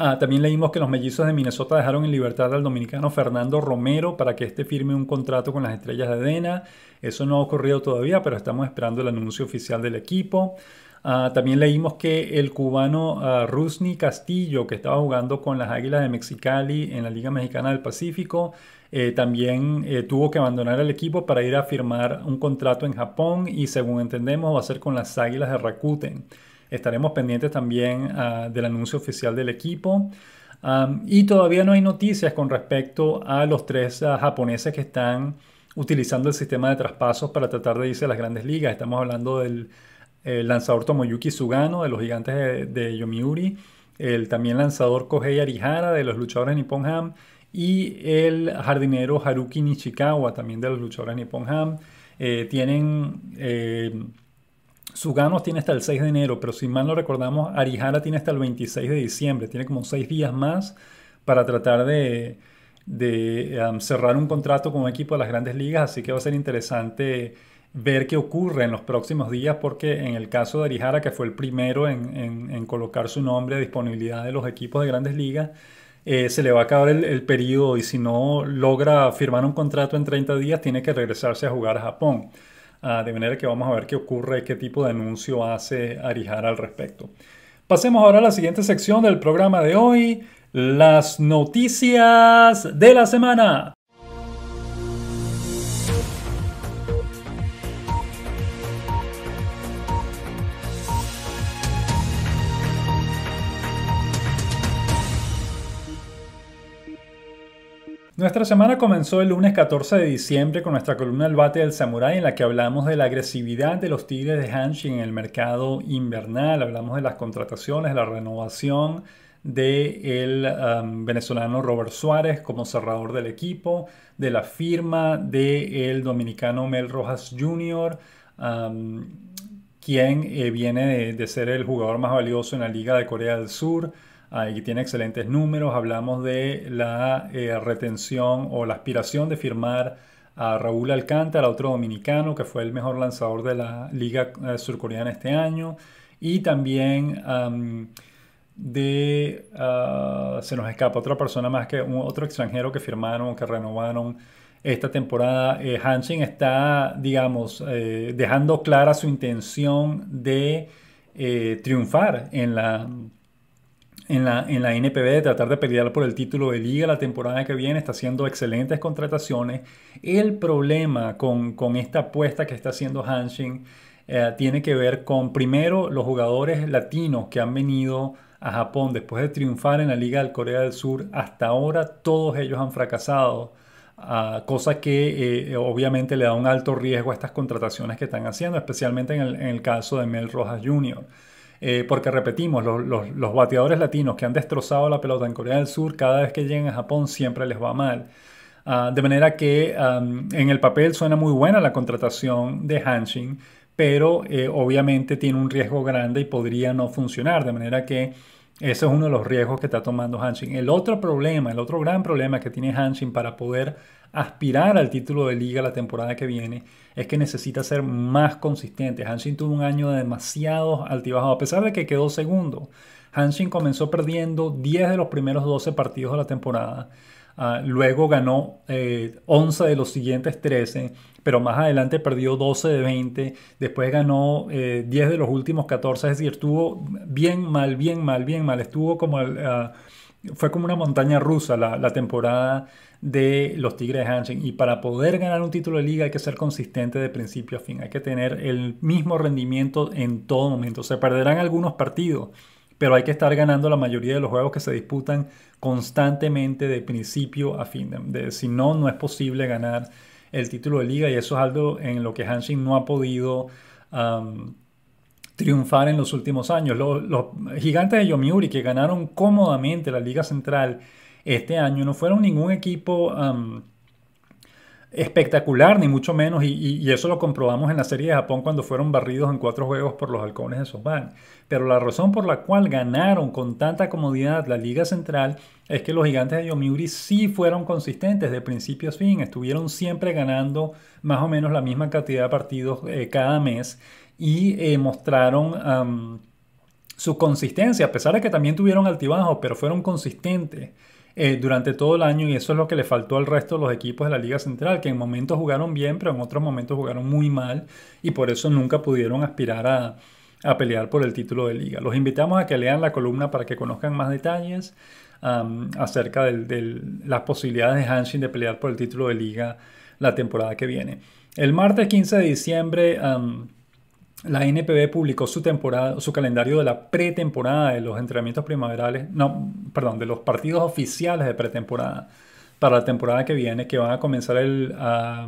Ah, también leímos que los mellizos de Minnesota dejaron en libertad al dominicano Fernando Romero para que éste firme un contrato con las estrellas de Adena. Eso no ha ocurrido todavía, pero estamos esperando el anuncio oficial del equipo. Ah, también leímos que el cubano ah, Castillo, que estaba jugando con las Águilas de Mexicali en la Liga Mexicana del Pacífico, eh, también eh, tuvo que abandonar el equipo para ir a firmar un contrato en Japón y según entendemos va a ser con las Águilas de Rakuten. Estaremos pendientes también ah, del anuncio oficial del equipo. y todavía no hay noticias con respecto a los tres ah, japoneses que están utilizando el sistema de traspasos para tratar de irse a las grandes ligas. Estamos hablando del lanzador Tomoyuki Sugano de los gigantes de, Yomiuri, el también lanzador Kohei Arihara de los luchadores Nippon Ham y el jardinero Haruki Nishikawa, también de los luchadores Nippon Ham. Eh, tienen eh, Sugano tiene hasta el 6 de enero, pero si mal lo recordamos, Arihara tiene hasta el 26 de diciembre. Tiene como seis días más para tratar de, cerrar un contrato con un equipo de las grandes ligas. Así que va a ser interesante ver qué ocurre en los próximos días, porque en el caso de Arihara, que fue el primero en, colocar su nombre a disponibilidad de los equipos de grandes ligas, eh, se le va a acabar el, el, periodo y si no logra firmar un contrato en 30 días, tiene que regresarse a jugar a Japón. Ah, de manera que vamos a ver qué ocurre, qué tipo de anuncio hace Arijar al respecto. Pasemos ahora a la siguiente sección del programa de hoy, las noticias de la semana. Nuestra semana comenzó el lunes 14 de diciembre con nuestra columna El Bate del Samurai en la que hablamos de la agresividad de los Tigres de Hanshin en el mercado invernal, hablamos de las contrataciones, la renovación de um, venezolano Robert Suárez como cerrador del equipo, de la firma del el dominicano Mel Rojas Jr., um, quien eh, viene de, ser el jugador más valioso en la Liga de Corea del Sur, Ahí tiene excelentes números. Hablamos de la eh, retención o la aspiración de firmar a Raúl Alcántara, otro dominicano que fue el mejor lanzador de la Liga eh, Surcoreana este año. Y también de. Ah, se nos escapa otra persona más que otro extranjero que firmaron, que renovaron esta temporada. Eh, Hanshin está, digamos, eh, dejando clara su intención de triunfar en la en la, en NPB de tratar de pelear por el título de liga la temporada que viene, está haciendo excelentes contrataciones. El problema con, esta apuesta que está haciendo Hanshin eh, tiene que ver con, primero, los jugadores latinos que han venido a Japón después de triunfar en la Liga del Corea del Sur. Hasta ahora todos ellos han fracasado. Ah, cosa que eh, obviamente le da un alto riesgo a estas contrataciones que están haciendo, especialmente en el, en el caso de Mel Rojas Jr. Eh, porque repetimos, los, bateadores latinos que han destrozado la pelota en Corea del Sur, cada vez que llegan a Japón siempre les va mal. Ah, de manera que en el papel suena muy buena la contratación de Hanshin, pero eh, obviamente tiene un riesgo grande y podría no funcionar. De manera que ese es uno de los riesgos que está tomando Hanshin. El otro problema, el otro gran problema que tiene Hanshin para poder aspirar al título de liga la temporada que viene es que necesita ser más consistente. Hanshin tuvo un año de demasiados a pesar de que quedó segundo. Hanshin comenzó perdiendo 10 de los primeros 12 partidos de la temporada. Ah, luego ganó 11 eh, de los siguientes 13, pero más adelante perdió 12 de 20. Después ganó 10 eh, de los últimos 14. Es decir, estuvo bien mal, bien mal, bien mal. Estuvo como... Ah, fue como una montaña rusa la, temporada de los Tigres de Y para poder ganar un título de liga hay que ser consistente de principio a fin. Hay que tener el mismo rendimiento en todo momento. Se perderán algunos partidos, pero hay que estar ganando la mayoría de los juegos que se disputan constantemente de principio a fin. De, si no, no es posible ganar el título de liga y eso es algo en lo que Hanshin no ha podido triunfar en los últimos años. Los, gigantes de Yomiuri que ganaron cómodamente la liga central este año no fueron ningún equipo espectacular, ni mucho menos, y, eso lo comprobamos en la serie de Japón cuando fueron barridos en cuatro juegos por los halcones de Soban. Pero la razón por la cual ganaron con tanta comodidad la Liga Central es que los gigantes de Yomiuri sí fueron consistentes de principio a fin, estuvieron siempre ganando más o menos la misma cantidad de partidos eh, cada mes y eh, mostraron su consistencia, a pesar de que también tuvieron altibajos, pero fueron consistentes eh, durante todo el año y eso es lo que le faltó al resto de los equipos de la Liga Central, que en momentos jugaron bien, pero en otros momentos jugaron muy mal y por eso nunca pudieron aspirar a, pelear por el título de liga. Los invitamos a que lean la columna para que conozcan más detalles acerca de las posibilidades de Hanshin de pelear por el título de liga la temporada que viene. El martes 15 de diciembre la NPB publicó su temporada, su calendario de la pretemporada de los entrenamientos primaverales, no, perdón, de los partidos oficiales de pretemporada para la temporada que viene, que van a comenzar el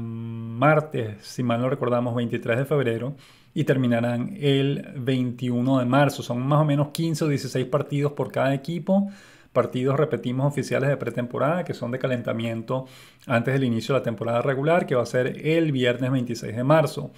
martes, si mal no recordamos, 23 de febrero y terminarán el 21 de marzo. Son más o menos 15 o 16 partidos por cada equipo. Partidos, repetimos, oficiales de pretemporada, que son de calentamiento antes del inicio de la temporada regular, que va a ser el viernes 26 de marzo.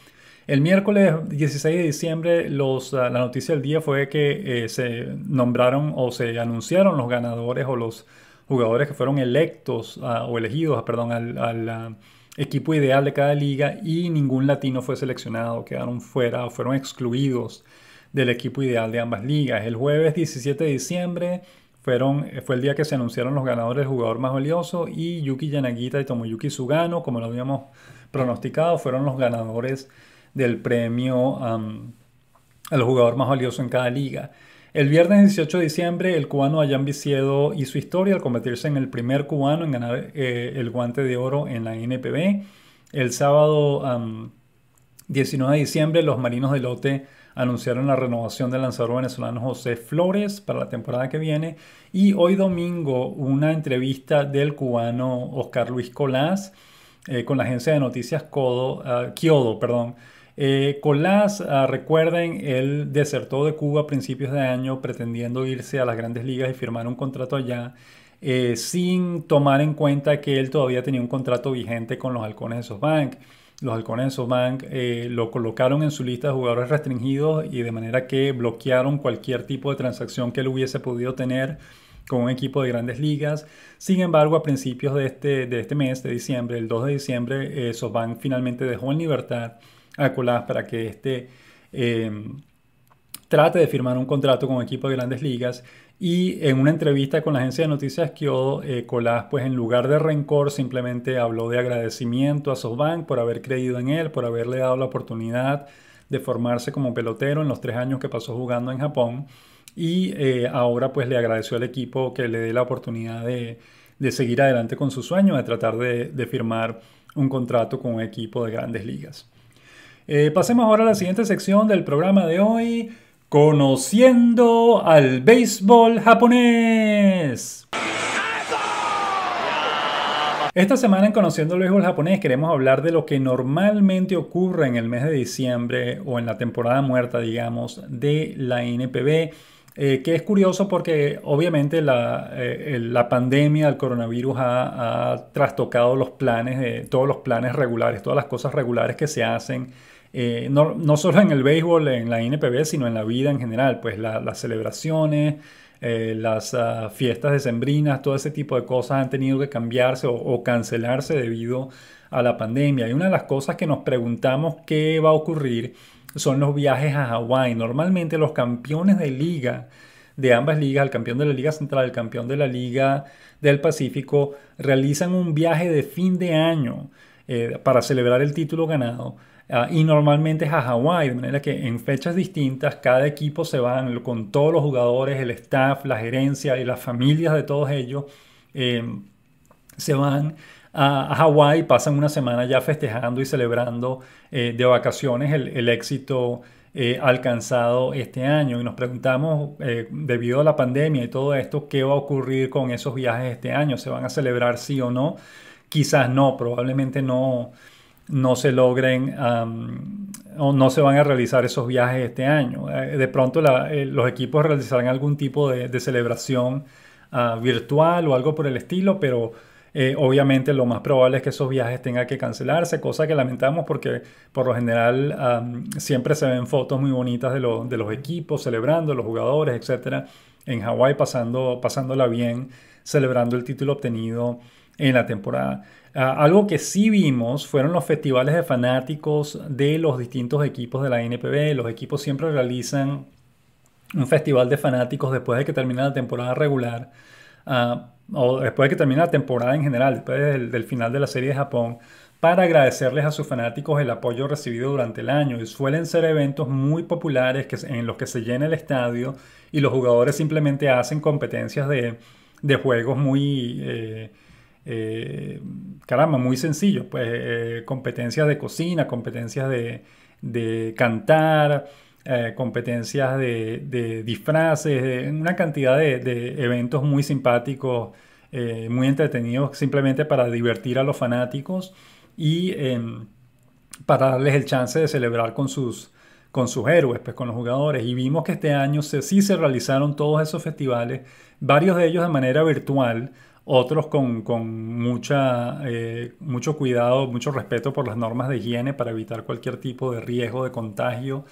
El miércoles 16 de diciembre ah, la noticia del día fue que eh, se nombraron o se anunciaron los ganadores o los jugadores que fueron electos ah, o elegidos, perdón, al, ah, equipo ideal de cada liga y ningún latino fue seleccionado, quedaron fuera o fueron excluidos del equipo ideal de ambas ligas. El jueves 17 de diciembre fueron, eh, fue el día que se anunciaron los ganadores del jugador más valioso y Yuki Yanagita y Tomoyuki Sugano, como lo habíamos pronosticado, fueron los ganadores del premio al jugador más valioso en cada liga. El viernes 18 de diciembre, el cubano Ayan y hizo historia al convertirse en el primer cubano en ganar eh, el guante de oro en la NPB. El sábado 19 de diciembre, los marinos de lote anunciaron la renovación del lanzador venezolano José Flores para la temporada que viene. Y hoy domingo, una entrevista del cubano Oscar Luis Colás eh, con la agencia de noticias Kyodo ah, Kiodo, perdón, eh, Colás, ah, recuerden, él desertó de Cuba a principios de año pretendiendo irse a las grandes ligas y firmar un contrato allá, eh, sin tomar en cuenta que él todavía tenía un contrato vigente con los halcones de SoftBank. Los halcones de SoftBank eh, lo colocaron en su lista de jugadores restringidos y de manera que bloquearon cualquier tipo de transacción que él hubiese podido tener con un equipo de grandes ligas. Sin embargo, a principios de este, de este mes, de diciembre, el 2 de diciembre, eh, SoftBank finalmente dejó en libertad a Colás para que este eh, trate de firmar un contrato con un equipo de grandes ligas. Y en una entrevista con la agencia de noticias Kyodo, eh, Colás, pues en lugar de rencor, simplemente habló de agradecimiento a SoftBank por haber creído en él, por haberle dado la oportunidad de formarse como pelotero en los tres años que pasó jugando en Japón. Y eh, ahora pues le agradeció al equipo que le dé la oportunidad de, seguir adelante con su sueño, de tratar de, de firmar un contrato con un equipo de grandes ligas. Eh, pasemos ahora a la siguiente sección del programa de hoy, conociendo al béisbol japonés. Esta semana en Conociendo el Béisbol Japonés queremos hablar de lo que normalmente ocurre en el mes de diciembre o en la temporada muerta, digamos, de la NPB. Eh, que es curioso porque obviamente eh, la, pandemia del coronavirus ha, ha, trastocado los planes, de, todos los planes regulares, todas las cosas regulares que se hacen eh, no, solo en el béisbol, en la NPB, sino en la vida en general, pues las celebraciones, eh, las fiestas ah, fiestas decembrinas, todo ese tipo de cosas han tenido que cambiarse o, cancelarse debido a la pandemia. Y una de las cosas que nos preguntamos qué va a ocurrir son los viajes a Hawái. Normalmente los campeones de liga de ambas ligas, el campeón de la Liga Central, el campeón de la Liga del Pacífico, realizan un viaje de fin de año eh, para celebrar el título ganado Ah, y normalmente es a Hawái, de manera que en fechas distintas cada equipo se va con todos los jugadores, el staff, la gerencia y las familias de todos ellos. Eh, se van a, Hawái Hawái, pasan una semana ya festejando y celebrando eh, de vacaciones el, éxito eh, alcanzado este año. Y nos preguntamos, debido a la pandemia y todo esto, ¿qué va a ocurrir con esos viajes este año? ¿Se van a celebrar sí o no? Quizás no, probablemente no, no se logren o no se van a realizar esos viajes este año. Eh, de pronto eh, los equipos realizarán algún tipo de, celebración ah, virtual o algo por el estilo, pero eh, obviamente lo más probable es que esos viajes tengan que cancelarse, cosa que lamentamos porque por lo general siempre se ven fotos muy bonitas de, de, los equipos celebrando, los jugadores, etcétera, en Hawái pasando, pasándola bien, celebrando el título obtenido en la temporada. Ah, algo que sí vimos fueron los festivales de fanáticos de los distintos equipos de la NPB. Los equipos siempre realizan un festival de fanáticos después de que termina la temporada regular. Ah, o después de que termina la temporada en general, después del, final de la serie de Japón, para agradecerles a sus fanáticos el apoyo recibido durante el año. Y suelen ser eventos muy populares que, en los que se llena el estadio y los jugadores simplemente hacen competencias de, juegos muy eh, eh, caramba, muy sencillo pues eh, competencias de cocina, competencias de, cantar, eh, competencias de, disfraces, una cantidad de, eventos muy simpáticos, muy entretenidos, simplemente para divertir a los fanáticos y em, para darles el chance de celebrar con sus con sus héroes, pues con los jugadores. Y vimos que este año sí se realizaron todos esos festivales, varios de ellos de manera virtual, otros con, con eh, mucho cuidado, mucho respeto por las normas de higiene para evitar cualquier tipo de riesgo de contagio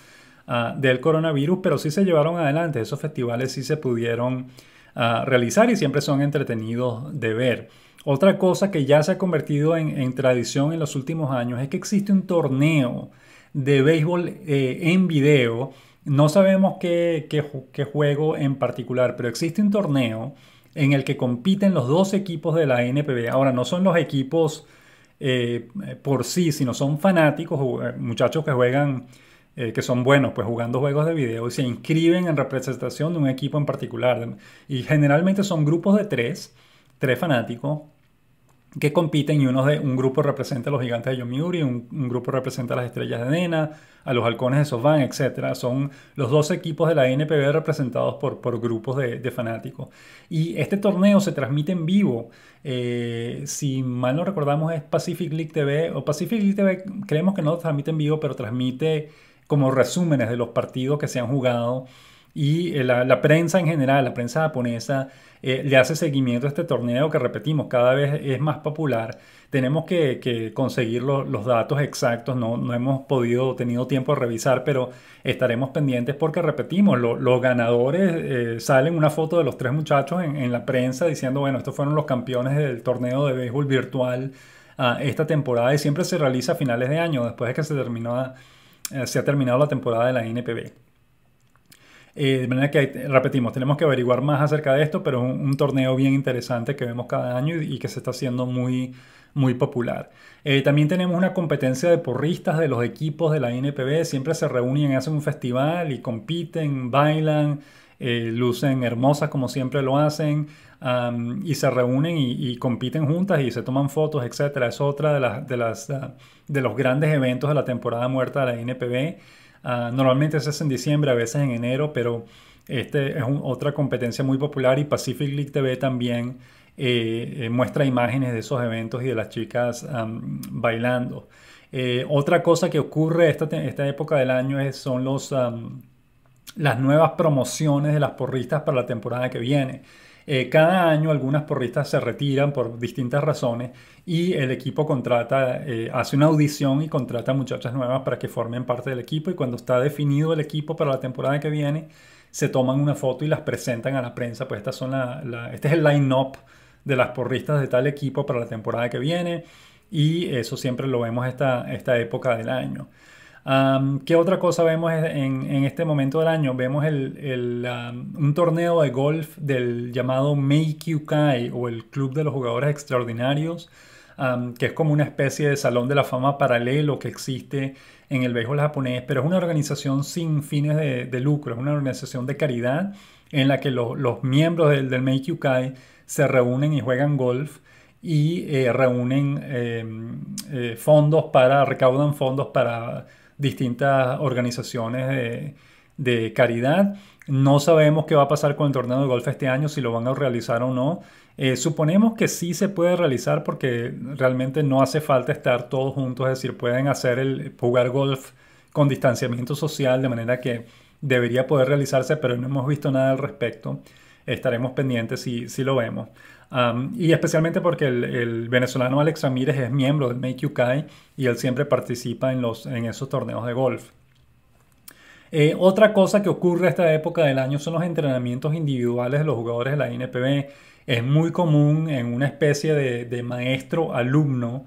ah, del coronavirus, pero sí se llevaron adelante, esos festivales sí se pudieron ah, realizar y siempre son entretenidos de ver. Otra cosa que ya se ha convertido en, tradición en los últimos años es que existe un torneo de béisbol eh, en video. No sabemos qué, qué juego en particular, pero existe un torneo en el que compiten los dos equipos de la NPB. Ahora, no son los equipos eh, por sí, sino son fanáticos, eh, muchachos que juegan, eh, que son buenos, pues jugando juegos de video y se inscriben en representación de un equipo en particular. Y generalmente son grupos de tres, tres fanáticos, que compiten y unos de, un grupo representa a los gigantes de Yomiuri, un, grupo representa a las estrellas de Nena, a los halcones de Sofán, etc. Son los dos equipos de la NPB representados por, por grupos de, fanáticos. Y este torneo se transmite en vivo. Eh, si mal no recordamos es Pacific League TV, o Pacific League TV creemos que no transmite en vivo, pero transmite como resúmenes de los partidos que se han jugado y eh, la, prensa en general, la prensa japonesa, eh, le hace seguimiento a este torneo que, repetimos, cada vez es más popular. Tenemos que, conseguir los datos exactos, no, no, hemos podido, tenido tiempo de revisar, pero estaremos pendientes porque, repetimos, los ganadores eh, salen una foto de los tres muchachos en, la prensa diciendo, bueno, estos fueron los campeones del torneo de béisbol virtual ah, esta temporada y siempre se realiza a finales de año, después de que se, terminó, se ha terminado la temporada de la NPB. Eh, de manera que, repetimos, tenemos que averiguar más acerca de esto, pero es un, torneo bien interesante que vemos cada año y, que se está haciendo muy, muy popular. Eh, también tenemos una competencia de porristas de los equipos de la NPB. Siempre se reúnen, hacen un festival y compiten, bailan, eh, lucen hermosas como siempre lo hacen. y se reúnen y, compiten juntas y se toman fotos, etc. Es otra de, las, de, ah, de los grandes eventos de la temporada muerta de la NPB. Ah, normalmente se hace en diciembre, a veces en enero, pero esta es otra competencia muy popular y Pacific League TV también eh, eh, muestra imágenes de esos eventos y de las chicas bailando. Eh, otra cosa que ocurre esta, esta época del año es, son los, las nuevas promociones de las porristas para la temporada que viene. Eh, cada año algunas porristas se retiran por distintas razones y el equipo contrata, eh, hace una audición y contrata muchachas nuevas para que formen parte del equipo y cuando está definido el equipo para la temporada que viene, se toman una foto y las presentan a la prensa, pues son este es el line-up de las porristas de tal equipo para la temporada que viene y eso siempre lo vemos esta, esta época del año. ¿Qué otra cosa vemos en, en, este momento del año? Vemos el, el, un torneo de golf del llamado Meikyu-kai o el Club de los Jugadores Extraordinarios, que es como una especie de salón de la fama paralelo que existe en el béisbol japonés, pero es una organización sin fines de, lucro, es una organización de caridad en la que los miembros del, del Meikyu-kai se reúnen y juegan golf y eh, reúnen em, eh, fondos para, recaudan fondos para distintas organizaciones de, de caridad. No sabemos qué va a pasar con el torneo de golf este año, si lo van a realizar o no. Eh, suponemos que sí se puede realizar porque realmente no hace falta estar todos juntos, es decir, pueden hacer el jugar golf con distanciamiento social de manera que debería poder realizarse, pero no hemos visto nada al respecto. Estaremos pendientes si, si lo vemos y especialmente porque el, venezolano Alex Ramírez es miembro del Make y él siempre participa en, esos torneos de golf. Eh, otra cosa que ocurre a esta época del año son los entrenamientos individuales de los jugadores de la NPB. Es muy común en una especie de, maestro-alumno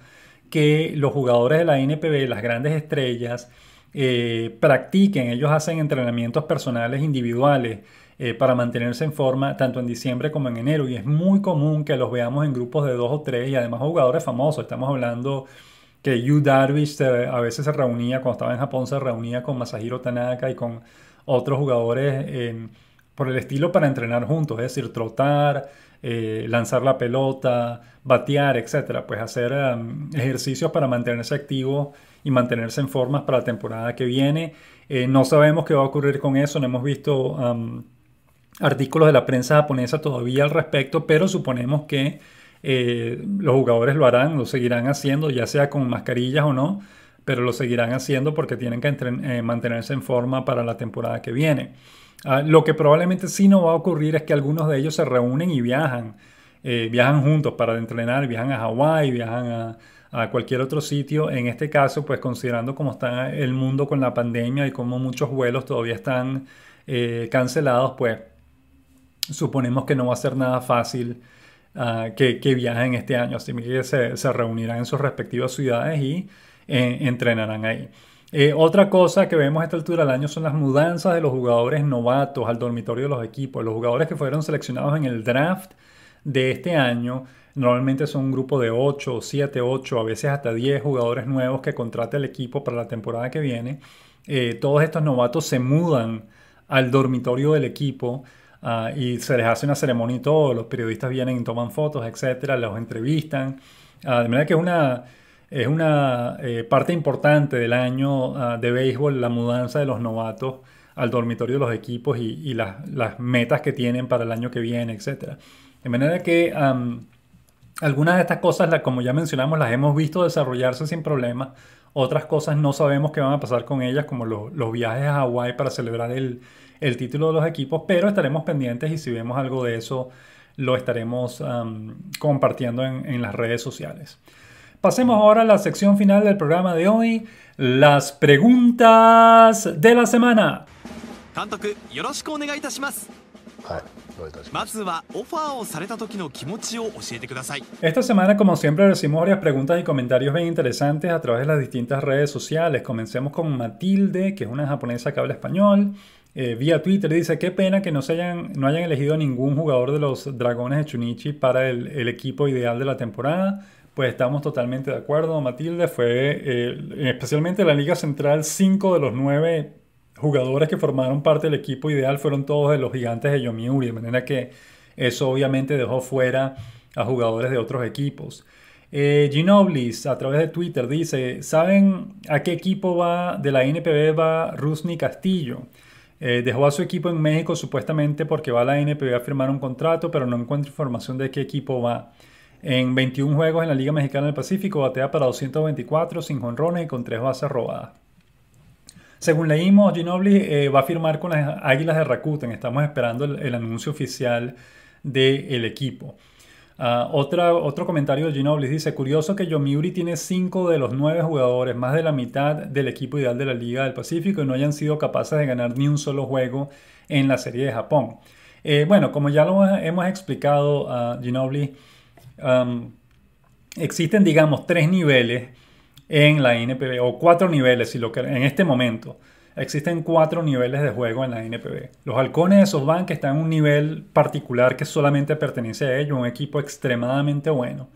que los jugadores de la NPB, las grandes estrellas, eh, practiquen. Ellos hacen entrenamientos personales individuales eh, para mantenerse en forma tanto en diciembre como en enero. Y es muy común que los veamos en grupos de dos o tres y además jugadores famosos. Estamos hablando que Yu Darvish eh, a veces se reunía, cuando estaba en Japón, se reunía con Masahiro Tanaka y con otros jugadores eh, por el estilo para entrenar juntos, es decir, trotar, lanzar la pelota, batear, etcétera, pues hacer um, ejercicios para mantenerse activos y mantenerse en formas para la temporada que viene. no sabemos qué va a ocurrir con eso, no hemos visto um, artículos de la prensa japonesa todavía al respecto, pero suponemos que eh, los jugadores lo harán, lo seguirán haciendo, ya sea con mascarillas o no, pero lo seguirán haciendo porque tienen que eh, mantenerse en forma para la temporada que viene. Ah, lo que probablemente sí no va a ocurrir es que algunos de ellos se reúnen y viajan, eh, viajan juntos para entrenar, viajan a Hawái, viajan a, cualquier otro sitio. En este caso, pues considerando cómo está el mundo con la pandemia y cómo muchos vuelos todavía están cancelados, pues suponemos que no va a ser nada fácil ah, que, viajen este año, así que se, reunirán en sus respectivas ciudades y eh, entrenarán ahí. Eh, otra cosa que vemos a esta altura del año son las mudanzas de los jugadores novatos al dormitorio de los equipos. Los jugadores que fueron seleccionados en el draft de este año normalmente son un grupo de 8, 7, 8, a veces hasta 10 jugadores nuevos que contrata el equipo para la temporada que viene. Eh, todos estos novatos se mudan al dormitorio del equipo Ah, y se les hace una ceremonia y todo, los periodistas vienen y toman fotos, etcétera, los entrevistan. Ah, de manera que es una, es una eh, parte importante del año ah, de béisbol, la mudanza de los novatos al dormitorio de los equipos y, y las, las, metas que tienen para el año que viene, etcétera. De manera que algunas de estas cosas, la, como ya mencionamos, las hemos visto desarrollarse sin problemas. Otras cosas no sabemos qué van a pasar con ellas, como los viajes a Hawái para celebrar el, el título de los equipos, pero estaremos pendientes y si vemos algo de eso lo estaremos compartiendo en, las redes sociales. Pasemos ahora a la sección final del programa de hoy, las preguntas de la semana. Esta semana, como siempre, recibimos varias preguntas y comentarios bien interesantes a través de las distintas redes sociales. Comencemos con Matilde, que es una japonesa que habla español. Eh, vía Twitter dice, qué pena que no, se hayan, elegido a ningún jugador de los Dragones de Chunichi para el, equipo ideal de la temporada. Pues estamos totalmente de acuerdo, Matilde. Fue eh, especialmente la Liga Central, cinco de los nueve jugadores que formaron parte del equipo ideal fueron todos de los gigantes de Yomiuri. De manera que eso obviamente dejó fuera a jugadores de otros equipos. Eh, Ginoblis a través de Twitter dice, ¿saben a qué equipo va de la NPB va Rusni Castillo? Eh, dejó a su equipo en México supuestamente porque va a la NPB a firmar un contrato, pero no encuentra información de qué equipo va. En 21 juegos en la Liga Mexicana del Pacífico batea para 224, sin jonrones y con tres bases robadas. Según leímos, Ginobili eh, va a firmar con las Águilas de Rakuten. Estamos esperando el, anuncio oficial del equipo. Ah, otra, otro comentario de Ginobili dice, curioso que Yomiuri tiene 5 de los 9 jugadores, más de la mitad del equipo ideal de la Liga del Pacífico y no hayan sido capaces de ganar ni un solo juego en la serie de Japón. Eh, bueno, como ya lo hemos explicado, a existen, digamos, tres niveles en la NPB, o cuatro niveles si lo que, en este momento Existen cuatro niveles de juego en la NPB. Los halcones de Softbank están en un nivel particular que solamente pertenece a ellos, un equipo extremadamente bueno.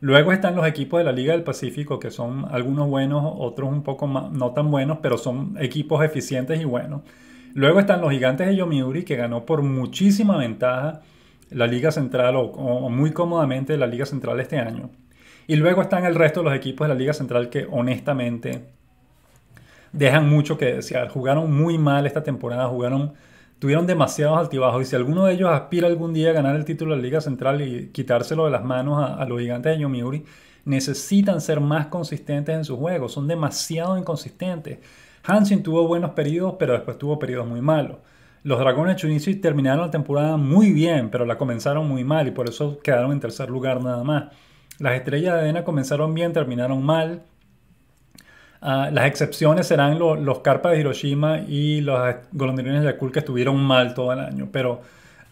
Luego están los equipos de la Liga del Pacífico, que son algunos buenos, otros un poco más, no tan buenos, pero son equipos eficientes y buenos. Luego están los gigantes de Yomiuri, que ganó por muchísima ventaja la Liga Central o, o, muy cómodamente la Liga Central este año. Y luego están el resto de los equipos de la Liga Central que honestamente dejan mucho que desear. Jugaron muy mal esta temporada, jugaron, tuvieron demasiados altibajos. Y si alguno de ellos aspira algún día a ganar el título de la Liga Central y quitárselo de las manos a, los gigantes de Yomiuri, necesitan ser más consistentes en su juego. Son demasiado inconsistentes. Hansen tuvo buenos periodos, pero después tuvo periodos muy malos. Los Dragones de Chunichi terminaron la temporada muy bien, pero la comenzaron muy mal y por eso quedaron en tercer lugar nada más. Las estrellas de Adena comenzaron bien, terminaron mal. Ah, las excepciones serán los carpas de Hiroshima y los golondrinos de Yakul que estuvieron mal todo el año, pero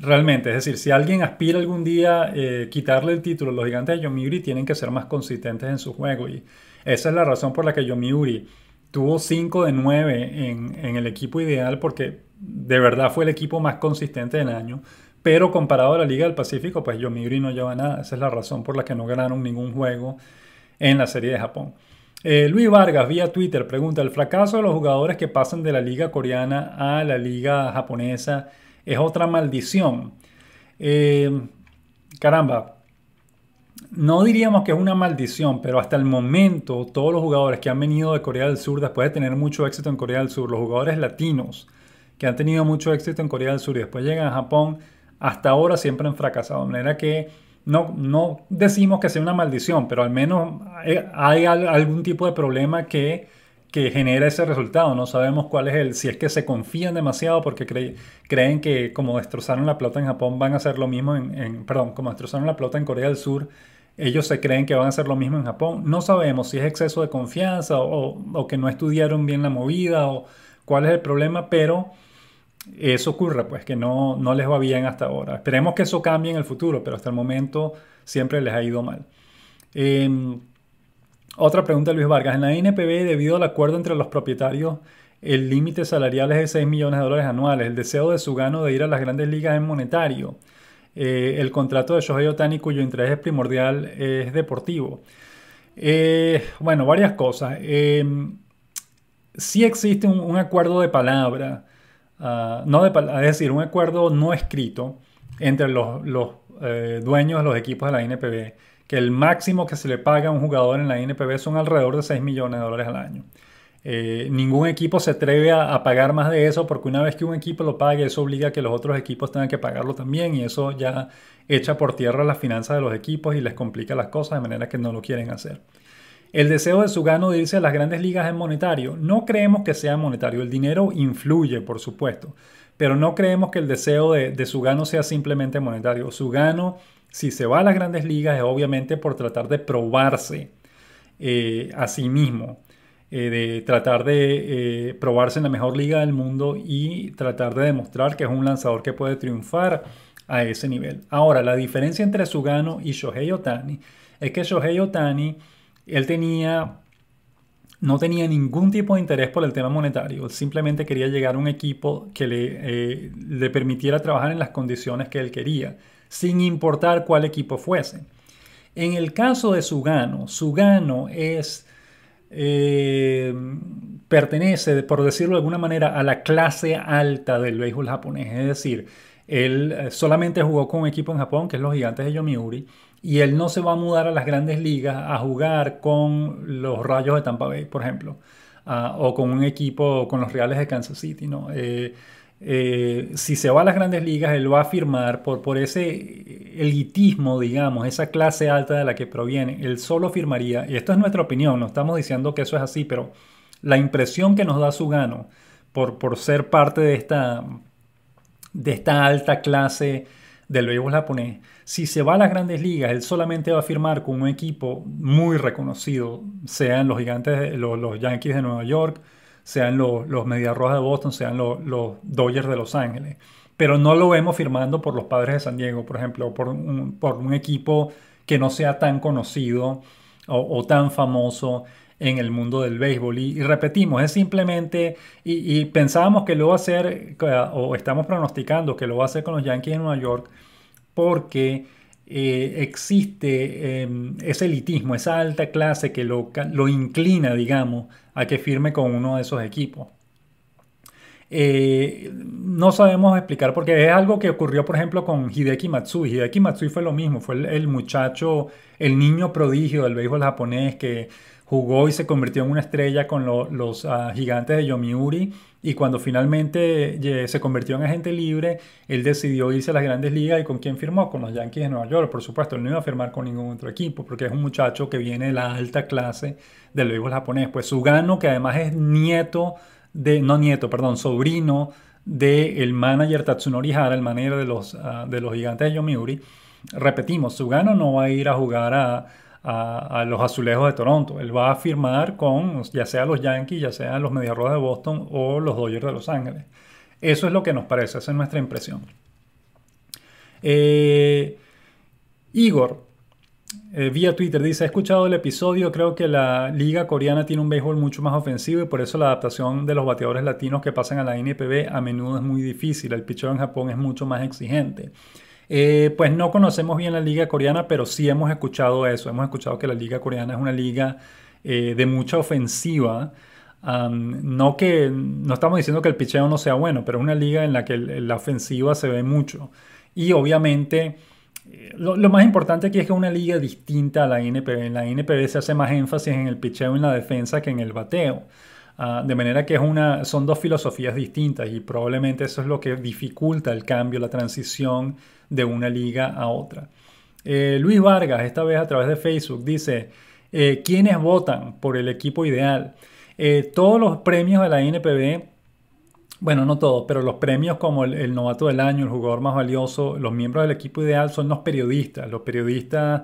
realmente, es decir, si alguien aspira algún día eh, quitarle el título a los gigantes de Yomiuri, tienen que ser más consistentes en su juego y esa es la razón por la que Yomiuri tuvo 5 de 9 en, en, el equipo ideal porque de verdad fue el equipo más consistente del año. Pero comparado a la Liga del Pacífico, pues Yomiuri no lleva nada. Esa es la razón por la que no ganaron ningún juego en la Serie de Japón. Eh, Luis Vargas, vía Twitter, pregunta, ¿el fracaso de los jugadores que pasan de la liga coreana a la liga japonesa es otra maldición? Eh, caramba, no diríamos que es una maldición, pero hasta el momento todos los jugadores que han venido de Corea del Sur, después de tener mucho éxito en Corea del Sur, los jugadores latinos que han tenido mucho éxito en Corea del Sur y después llegan a Japón, hasta ahora siempre han fracasado. De manera que no, no decimos que sea una maldición, pero al menos eh, hay algún tipo de problema que, que genera ese resultado. No sabemos cuál es el, si es que se confían demasiado porque creen que como destrozaron la plata en Japón van a hacer lo mismo en, perdón, como destrozaron la plata en Corea del Sur, ellos se creen que van a hacer lo mismo en Japón. No sabemos si es exceso de confianza o, o que no estudiaron bien la movida o cuál es el problema, pero eso ocurre, pues que no, les va bien hasta ahora. Esperemos que eso cambie en el futuro, pero hasta el momento siempre les ha ido mal. Em, otra pregunta Luis Vargas. En la NPB, debido al acuerdo entre los propietarios, el límite salarial es de 6 millones de dólares anuales. El deseo de Sugano de ir a las grandes ligas es monetario. Eh, el contrato de Shohei Otani, cuyo interés es primordial, es deportivo. Eh, bueno, varias cosas. Em, si existe un acuerdo de palabra Ah, no es decir, un acuerdo no escrito entre los, eh, dueños de los equipos de la NPB, que el máximo que se le paga a un jugador en la NPB son alrededor de 6 millones de dólares al año. Eh, ningún equipo se atreve a, a, pagar más de eso porque una vez que un equipo lo pague, eso obliga a que los otros equipos tengan que pagarlo también y eso ya echa por tierra las finanzas de los equipos y les complica las cosas de manera que no lo quieren hacer. El deseo de Sugano de irse a las grandes ligas es monetario. No creemos que sea monetario. El dinero influye, por supuesto. Pero no creemos que el deseo de, Sugano sea simplemente monetario. Sugano, si se va a las grandes ligas, es obviamente por tratar de probarse eh, a sí mismo. Eh, de tratar de eh, probarse en la mejor liga del mundo y tratar de demostrar que es un lanzador que puede triunfar a ese nivel. Ahora, la diferencia entre Sugano y Shohei Otani es que Shohei Otani él tenía, no tenía ningún tipo de interés por el tema monetario, simplemente quería llegar a un equipo que eh, le, permitiera trabajar en las condiciones que él quería, sin importar cuál equipo fuese. En el caso de Sugano, Sugano es... Eh, pertenece, por decirlo de alguna manera, a la clase alta del béisbol japonés. Es decir, él eh, solamente jugó con un equipo en Japón, que es los gigantes de Yomiuri, y él no se va a mudar a las grandes ligas a jugar con los Rayos de Tampa Bay, por ejemplo, ah, o con un equipo, con los Reales de Kansas City, ¿no? Eh, eh, si se va a las grandes ligas, él va a firmar por, por ese elitismo, digamos, esa clase alta de la que proviene. Él solo firmaría, y esto es nuestra opinión, no estamos diciendo que eso es así, pero la impresión que nos da Sugano por, por ser parte de esta, de esta alta clase del la japonés, si se va a las grandes ligas, él solamente va a firmar con un equipo muy reconocido, sean los gigantes, los, Yankees de Nueva York, sean los, los Rojas de Boston, sean los, los Dodgers de Los Ángeles. Pero no lo vemos firmando por los padres de San Diego, por ejemplo, o por un, por un equipo que no sea tan conocido o, o tan famoso en el mundo del béisbol. Y, repetimos, es simplemente, y, pensábamos que lo va a hacer, eh, o estamos pronosticando que lo va a hacer con los Yankees en Nueva York, porque eh, existe em, ese elitismo, esa alta clase que lo, lo inclina, digamos, a que firme con uno de esos equipos. Eh, no sabemos explicar porque es algo que ocurrió, por ejemplo, con Hideki Matsui. Hideki Matsui fue lo mismo, fue el muchacho, el niño prodigio del béisbol japonés que jugó y se convirtió en una estrella con los ah, gigantes de Yomiuri y cuando finalmente se convirtió en agente libre, él decidió irse a las grandes ligas y con quién firmó, con los Yankees de Nueva York, por supuesto, él no iba a firmar con ningún otro equipo porque es un muchacho que viene de la alta clase del béisbol japonés, pues Sugano, que además es nieto de, no nieto, perdón, sobrino del el manager Tatsunori Hara, el manager de los, ah, de los gigantes de Yomiuri, repetimos, Sugano no va a ir a jugar a a, los azulejos de Toronto. Él va a firmar con ya sea los Yankees, ya sea los Mediarrojas de Boston o los Dodgers de Los Ángeles. Eso es lo que nos parece, esa es nuestra impresión. Eh, Igor, eh, vía Twitter dice, he escuchado el episodio, creo que la liga coreana tiene un béisbol mucho más ofensivo y por eso la adaptación de los bateadores latinos que pasan a la NPB a menudo es muy difícil. El pitcher en Japón es mucho más exigente. Eh, pues no conocemos bien la liga coreana, pero sí hemos escuchado eso. Hemos escuchado que la liga coreana es una liga eh, de mucha ofensiva. no que no estamos diciendo que el picheo no sea bueno, pero es una liga en la que la ofensiva se ve mucho. Y obviamente eh, lo, más importante aquí es que es una liga distinta a la NPB. En la NPB se hace más énfasis en el picheo y en la defensa que en el bateo. Ah, de manera que es una, son dos filosofías distintas y probablemente eso es lo que dificulta el cambio, la transición de una liga a otra. Eh, Luis Vargas, esta vez a través de Facebook, dice, eh, ¿quiénes votan por el equipo ideal? Eh, todos los premios de la NPB, bueno, no todos, pero los premios como el novato del año, el jugador más valioso, los miembros del equipo ideal son los periodistas, los periodistas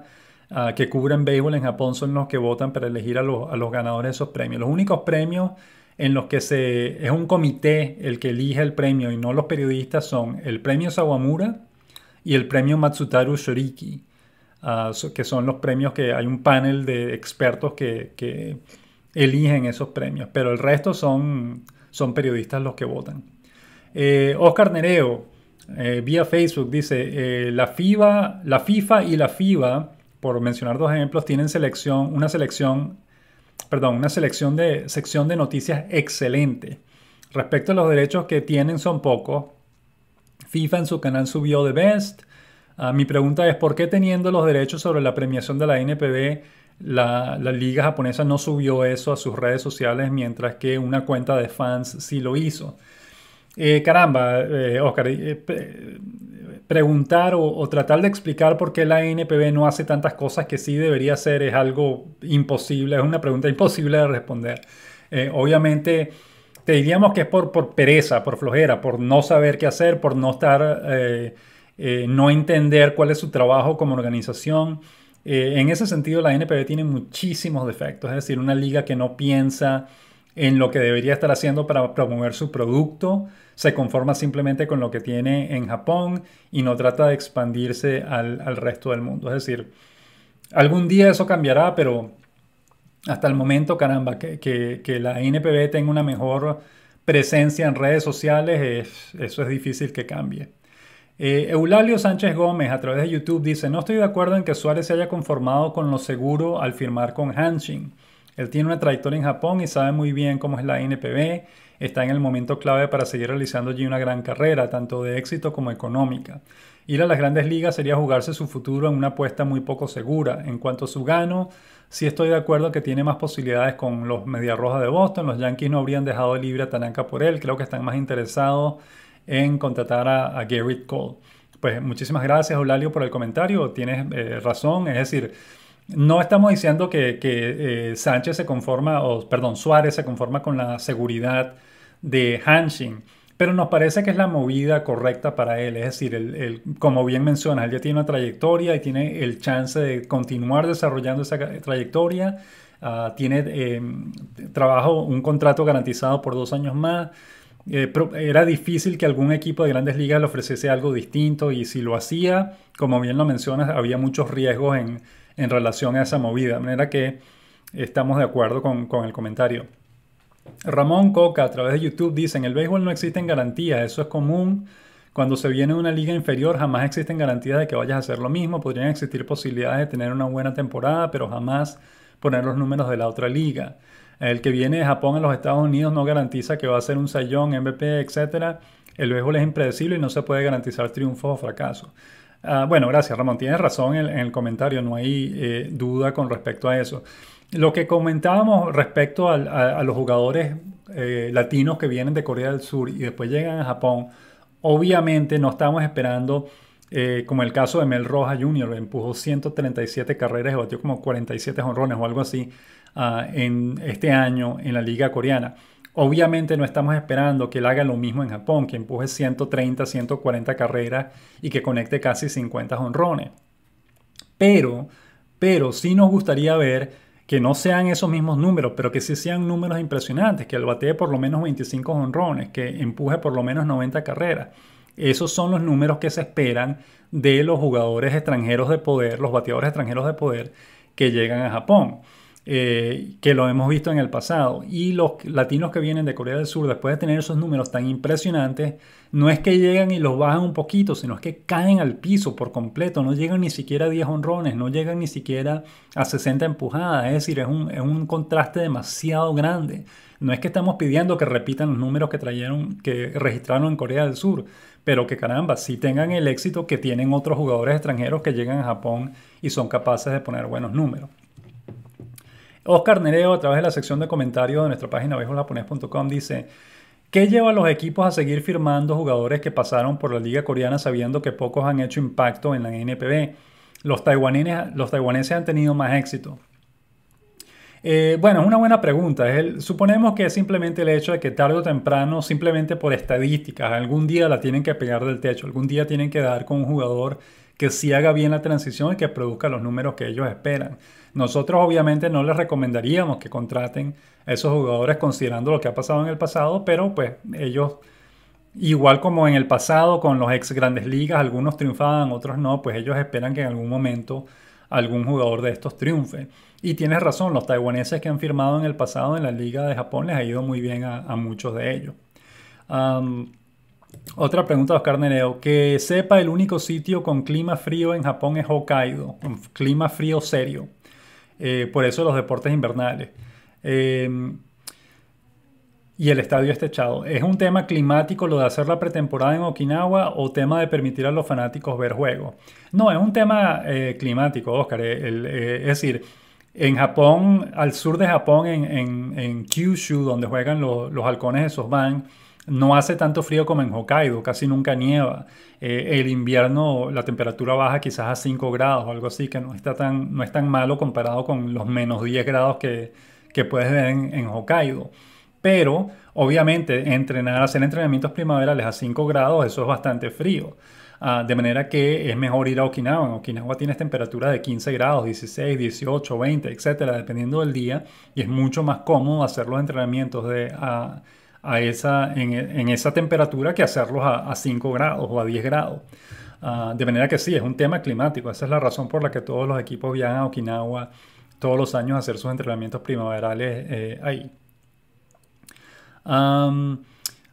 Ah, que cubren béisbol en Japón son los que votan para elegir a los, ganadores de esos premios. Los únicos premios en los que se, es un comité el que elige el premio y no los periodistas son el premio Sawamura y el premio Matsutaru Shoriki, ah, que son los premios que hay un panel de expertos que, eligen esos premios, pero el resto son, son periodistas los que votan. Eh, Oscar Nereo, eh, vía Facebook, dice, eh, la, la FIFA y la FIBA por mencionar dos ejemplos, tienen selección, una selección, perdón, una selección de sección de noticias excelente. Respecto a los derechos que tienen son pocos. FIFA en su canal subió The Best. Ah, mi pregunta es, ¿por qué teniendo los derechos sobre la premiación de la NPB, la, la, liga japonesa no subió eso a sus redes sociales mientras que una cuenta de fans sí lo hizo? Eh, caramba, eh, Oscar, eh, preguntar o, tratar de explicar por qué la NPB no hace tantas cosas que sí debería hacer es algo imposible, es una pregunta imposible de responder. obviamente, te diríamos que es por, por, pereza, por flojera, por no saber qué hacer, por no estar, no entender cuál es su trabajo como organización. en ese sentido, la NPB tiene muchísimos defectos, es decir, una liga que no piensa en lo que debería estar haciendo para promover su producto, se conforma simplemente con lo que tiene en Japón y no trata de expandirse al, resto del mundo. Es decir, algún día eso cambiará, pero hasta el momento, caramba, que, la NPB tenga una mejor presencia en redes sociales, eso es difícil que cambie. Eh, Eulalio Sánchez Gómez a través de YouTube dice, no estoy de acuerdo en que Suárez se haya conformado con lo seguro al firmar con Hanshin. Él tiene una trayectoria en Japón y sabe muy bien cómo es la NPB está en el momento clave para seguir realizando allí una gran carrera, tanto de éxito como económica. Ir a las grandes ligas sería jugarse su futuro en una apuesta muy poco segura. En cuanto a su gano, sí estoy de acuerdo que tiene más posibilidades con los media roja de Boston. Los Yankees no habrían dejado libre a Tanaka por él. Creo que están más interesados en contratar a, Garrett Cole. Pues muchísimas gracias, Eulalio, por el comentario. Tienes eh, razón. Es decir, no estamos diciendo que, eh, Sánchez se conforma, o perdón, Suárez se conforma con la seguridad de Hanshin. Pero nos parece que es la movida correcta para él. Es decir, el como bien mencionas, él ya tiene una trayectoria y tiene el chance de continuar desarrollando esa trayectoria. Ah, tiene em, trabajo, un contrato garantizado por dos años más. Eh, era difícil que algún equipo de grandes ligas le ofreciese algo distinto y si lo hacía, como bien lo mencionas, había muchos riesgos en, relación a esa movida. De manera que estamos de acuerdo con, con el comentario. Ramón Coca a través de YouTube dice, en el béisbol no existen garantías, eso es común. Cuando se viene una liga inferior jamás existen garantías de que vayas a hacer lo mismo, podrían existir posibilidades de tener una buena temporada, pero jamás poner los números de la otra liga. El que viene de Japón a los Estados Unidos no garantiza que va a ser un sayón, MVP, etc. El béisbol es impredecible y no se puede garantizar triunfos o fracasos. Ah, bueno, gracias Ramón, tienes razón en, el comentario, no hay eh, duda con respecto a eso. Lo que comentábamos respecto a, los jugadores eh, latinos que vienen de Corea del Sur y después llegan a Japón, obviamente no estamos esperando, eh, como el caso de Mel Roja Jr., empujó 137 carreras y batió como 47 honrones o algo así ah, en este año en la liga coreana. Obviamente no estamos esperando que él haga lo mismo en Japón, que empuje 130, 140 carreras y que conecte casi 50 honrones. Pero, pero sí nos gustaría ver que no sean esos mismos números, pero que sí sean números impresionantes, que el batee por lo menos 25 honrones, que empuje por lo menos 90 carreras. Esos son los números que se esperan de los jugadores extranjeros de poder, los bateadores extranjeros de poder que llegan a Japón. Eh, que lo hemos visto en el pasado. Y los latinos que vienen de Corea del Sur, después de tener esos números tan impresionantes, no es que llegan y los bajan un poquito, sino es que caen al piso por completo, no llegan ni siquiera a 10 honrones, no llegan ni siquiera a 60 empujadas, es decir, es un, es un contraste demasiado grande. No es que estamos pidiendo que repitan los números que trajeron, que registraron en Corea del Sur, pero que caramba, si tengan el éxito que tienen otros jugadores extranjeros que llegan a Japón y son capaces de poner buenos números. Oscar Nereo, a través de la sección de comentarios de nuestra página japonés.com dice, ¿qué lleva a los equipos a seguir firmando jugadores que pasaron por la liga coreana sabiendo que pocos han hecho impacto en la NPB? Los taiwaneses, los han tenido más éxito. Eh, bueno, es una buena pregunta. suponemos que es simplemente el hecho de que tarde o temprano, simplemente por estadísticas, algún día la tienen que pegar del techo, algún día tienen que dar con un jugador que sí haga bien la transición y que produzca los números que ellos esperan. Nosotros obviamente no les recomendaríamos que contraten esos jugadores considerando lo que ha pasado en el pasado, pero pues ellos, igual como en el pasado con los ex grandes ligas, algunos triunfaban, otros no, pues ellos esperan que en algún momento algún jugador de estos triunfe. Y tienes razón, los taiwaneses que han firmado en el pasado en la Liga de Japón les ha ido muy bien a, muchos de ellos. Otra pregunta de Oscar Nereo. Que sepa, el único sitio con clima frío en Japón es Hokkaido. Con clima frío serio. Eh, por eso los deportes invernales. Em, y el estadio estechado. ¿Es un tema climático lo de hacer la pretemporada en Okinawa o tema de permitir a los fanáticos ver juegos? No, es un tema eh, climático, Oscar. Eh, es decir, en Japón, al sur de Japón, en, Kyushu, donde juegan los, los halcones de Sosban, no hace tanto frío como en Hokkaido, casi nunca nieva. Eh, el invierno, la temperatura baja quizás a 5 grados o algo así, que no, está tan, no es tan malo comparado con los menos 10 grados que, puedes ver en, Hokkaido. Pero obviamente entrenar, hacer entrenamientos primaverales a 5 grados, eso es bastante frío. Ah, de manera que es mejor ir a Okinawa. En Okinawa tienes temperatura de 15 grados, 16, 18, 20, etcétera, dependiendo del día. Y es mucho más cómodo hacer los entrenamientos de, ah, a esa, en, esa temperatura que hacerlos a, 5 grados o a 10 grados. Ah, de manera que sí, es un tema climático. Esa es la razón por la que todos los equipos viajan a Okinawa todos los años a hacer sus entrenamientos primaverales eh, ahí.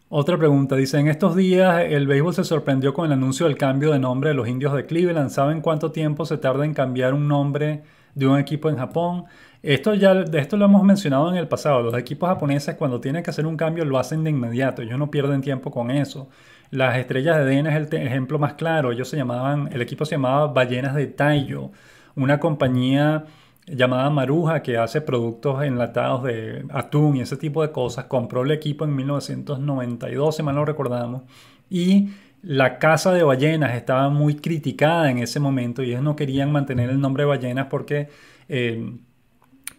otra pregunta, dice, en estos días el béisbol se sorprendió con el anuncio del cambio de nombre de los indios de Cleveland. ¿Saben cuánto tiempo se tarda en cambiar un nombre de un equipo en Japón? Esto ya esto lo hemos mencionado en el pasado. Los equipos japoneses cuando tienen que hacer un cambio lo hacen de inmediato. Ellos no pierden tiempo con eso. Las estrellas de Eden es el ejemplo más claro. Ellos se llamaban, el equipo se llamaba Ballenas de Taiyo. una compañía llamada Maruja que hace productos enlatados de atún y ese tipo de cosas. Compró el equipo en 1992, si mal no recordamos, y la casa de ballenas estaba muy criticada en ese momento y ellos no querían mantener el nombre de ballenas porque eh,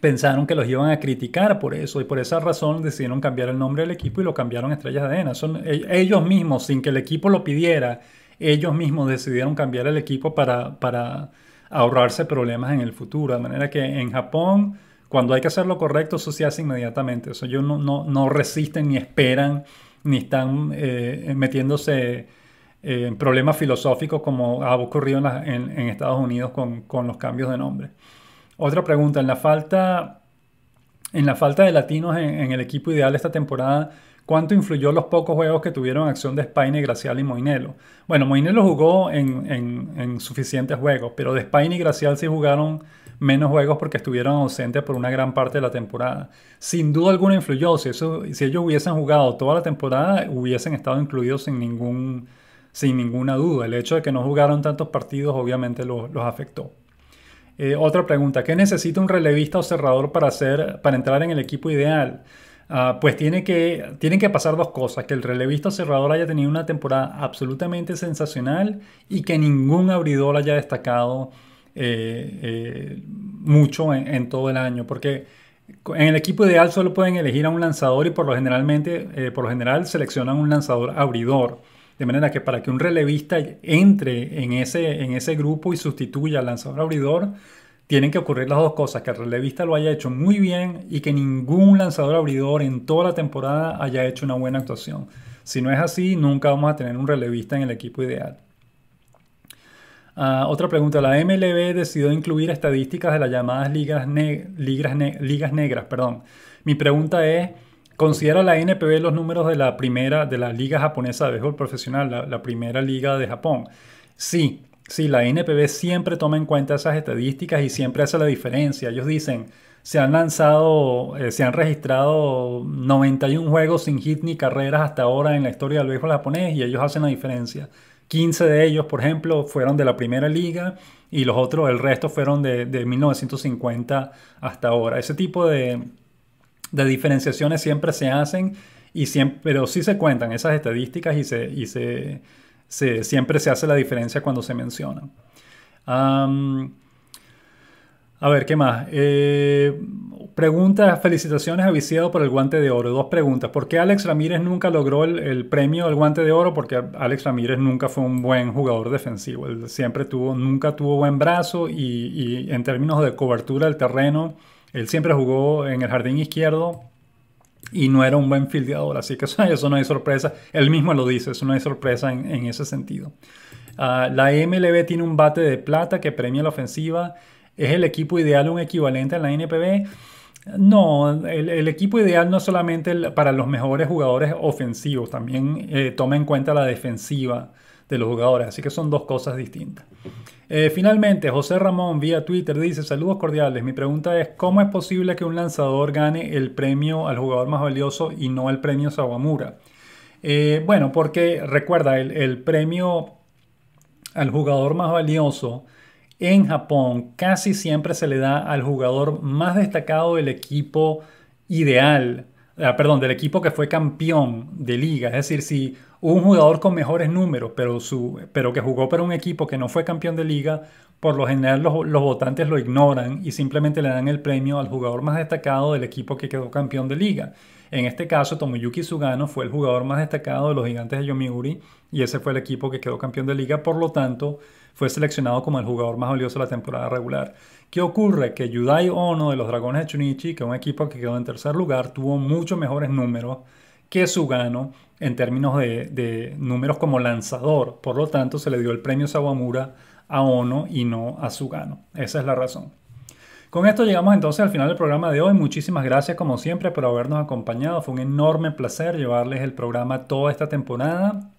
pensaron que los iban a criticar por eso y por esa razón decidieron cambiar el nombre del equipo y lo cambiaron a Estrellas de Arena. Son, e, ellos mismos, sin que el equipo lo pidiera, ellos mismos decidieron cambiar el equipo para, ahorrarse problemas en el futuro. De manera que en Japón, cuando hay que hacer lo correcto, eso se hace inmediatamente. ellos no, resisten ni esperan ni están eh, metiéndose eh, en problemas filosóficos como ha ocurrido en, Estados Unidos con los cambios de nombre. Otra pregunta, en la falta, en la falta de latinos en, el equipo ideal esta temporada, ¿cuánto influyó los pocos juegos que tuvieron acción de Spine, Gracial y Moinelo? Bueno, Moinelo jugó en, suficientes juegos, pero de Spine y Gracial sí jugaron menos juegos porque estuvieron ausentes por una gran parte de la temporada. Sin duda alguna influyó, si, eso, si ellos hubiesen jugado toda la temporada, hubiesen estado incluidos sin ningún sin ninguna duda. El hecho de que no jugaron tantos partidos obviamente los afectó. Eh, otra pregunta, ¿qué necesita un relevista o cerrador para, hacer, para entrar en el equipo ideal? Ah, pues tiene que, tienen que pasar dos cosas, que el relevista o cerrador haya tenido una temporada absolutamente sensacional y que ningún abridor haya destacado eh, eh, mucho en, todo el año, porque en el equipo ideal solo pueden elegir a un lanzador y por lo, generalmente, por lo general seleccionan un lanzador abridor. De manera que para que un relevista entre en ese, en ese grupo y sustituya al lanzador abridor, tienen que ocurrir las dos cosas, que el relevista lo haya hecho muy bien y que ningún lanzador abridor en toda la temporada haya hecho una buena actuación. Si no es así, nunca vamos a tener un relevista en el equipo ideal. Ah, otra pregunta, la MLB decidió incluir estadísticas de las llamadas ligas, ligas negras. Perdón. Mi pregunta es, Considera la NPB los números de la primera, de la Liga Japonesa de Béisbol Profesional, la, primera liga de Japón. Sí, sí, la NPB siempre toma en cuenta esas estadísticas y siempre hace la diferencia. Ellos dicen, se han lanzado, eh, se han registrado 91 juegos sin hit ni carreras hasta ahora en la historia del béisbol japonés y ellos hacen la diferencia. 15 de ellos, por ejemplo, fueron de la primera liga y los otros, el resto fueron de, de 1950 hasta ahora. Ese tipo de, de diferenciaciones siempre se hacen, y siempre, pero sí se cuentan esas estadísticas y, se, siempre se hace la diferencia cuando se menciona. a ver, ¿qué más? Eh, preguntas, felicitaciones a Viciado por el guante de oro. Dos preguntas. ¿Por qué Alex Ramírez nunca logró el, premio del guante de oro? Porque Alex Ramírez nunca fue un buen jugador defensivo. Él siempre tuvo, nunca tuvo buen brazo y, y en términos de cobertura del terreno él siempre jugó en el jardín izquierdo y no era un buen fildeador, así que eso, no hay sorpresa. Él mismo lo dice, eso no es sorpresa en, ese sentido. Ah, la MLB tiene un bate de plata que premia la ofensiva. ¿Es el equipo ideal un equivalente a la NPB? No, el, equipo ideal no es solamente para los mejores jugadores ofensivos, también eh, toma en cuenta la defensiva de los jugadores, así que son dos cosas distintas. Eh, finalmente, José Ramón vía Twitter dice, saludos cordiales, mi pregunta es, ¿cómo es posible que un lanzador gane el premio al jugador más valioso y no el premio Sawamura? Eh, bueno, porque recuerda, el, premio al jugador más valioso en Japón casi siempre se le da al jugador más destacado del equipo ideal, ah, perdón, del equipo que fue campeón de liga, es decir, si un jugador con mejores números, pero, su, pero que jugó para un equipo que no fue campeón de liga, por lo general los, los, votantes lo ignoran y simplemente le dan el premio al jugador más destacado del equipo que quedó campeón de liga. En este caso, Tomoyuki Sugano fue el jugador más destacado de los gigantes de Yomiuri y ese fue el equipo que quedó campeón de liga, por lo tanto, fue seleccionado como el jugador más valioso de la temporada regular. ¿Qué ocurre? Que Yudai Ono de los Dragones de Chunichi, que es un equipo que quedó en tercer lugar, tuvo muchos mejores números que Sugano en términos de, de, números como lanzador. Por lo tanto, se le dio el premio Sawamura a Ono y no a Sugano. Esa es la razón. Con esto llegamos entonces al final del programa de hoy. Muchísimas gracias como siempre por habernos acompañado. Fue un enorme placer llevarles el programa toda esta temporada.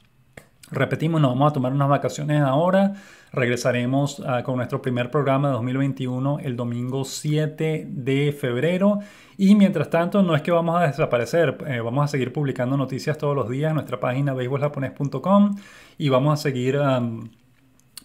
Repetimos, nos vamos a tomar unas vacaciones ahora. Regresaremos ah, con nuestro primer programa de 2021 el domingo 7 de febrero. Y mientras tanto, no es que vamos a desaparecer, eh, vamos a seguir publicando noticias todos los días en nuestra página beisboljaponés.com y vamos a seguir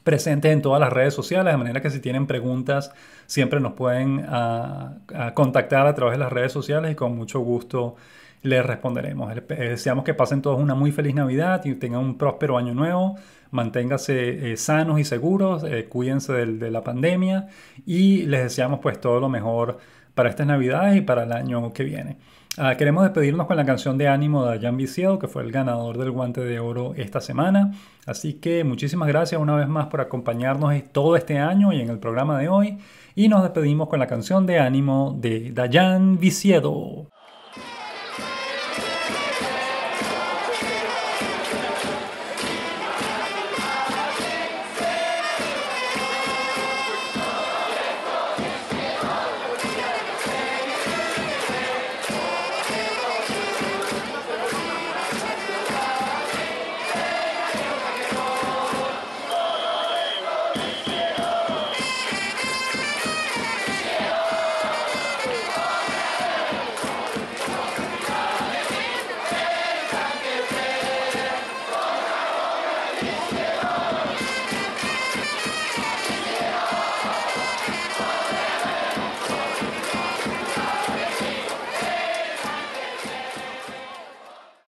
presentes en todas las redes sociales, de manera que si tienen preguntas, siempre nos pueden ah, ah, contactar a través de las redes sociales y con mucho gusto les responderemos. Les Deseamos que pasen todos una muy feliz Navidad y tengan un próspero año nuevo. Manténganse eh, sanos y seguros, eh, cuídense de la pandemia y les deseamos pues todo lo mejor para estas Navidades y para el año que viene. Ah, queremos despedirnos con la canción de ánimo de Dayan Viciedo que fue el ganador del guante de oro esta semana. Así que muchísimas gracias una vez más por acompañarnos todo este año y en el programa de hoy. Y nos despedimos con la canción de ánimo de Dayan Viciedo.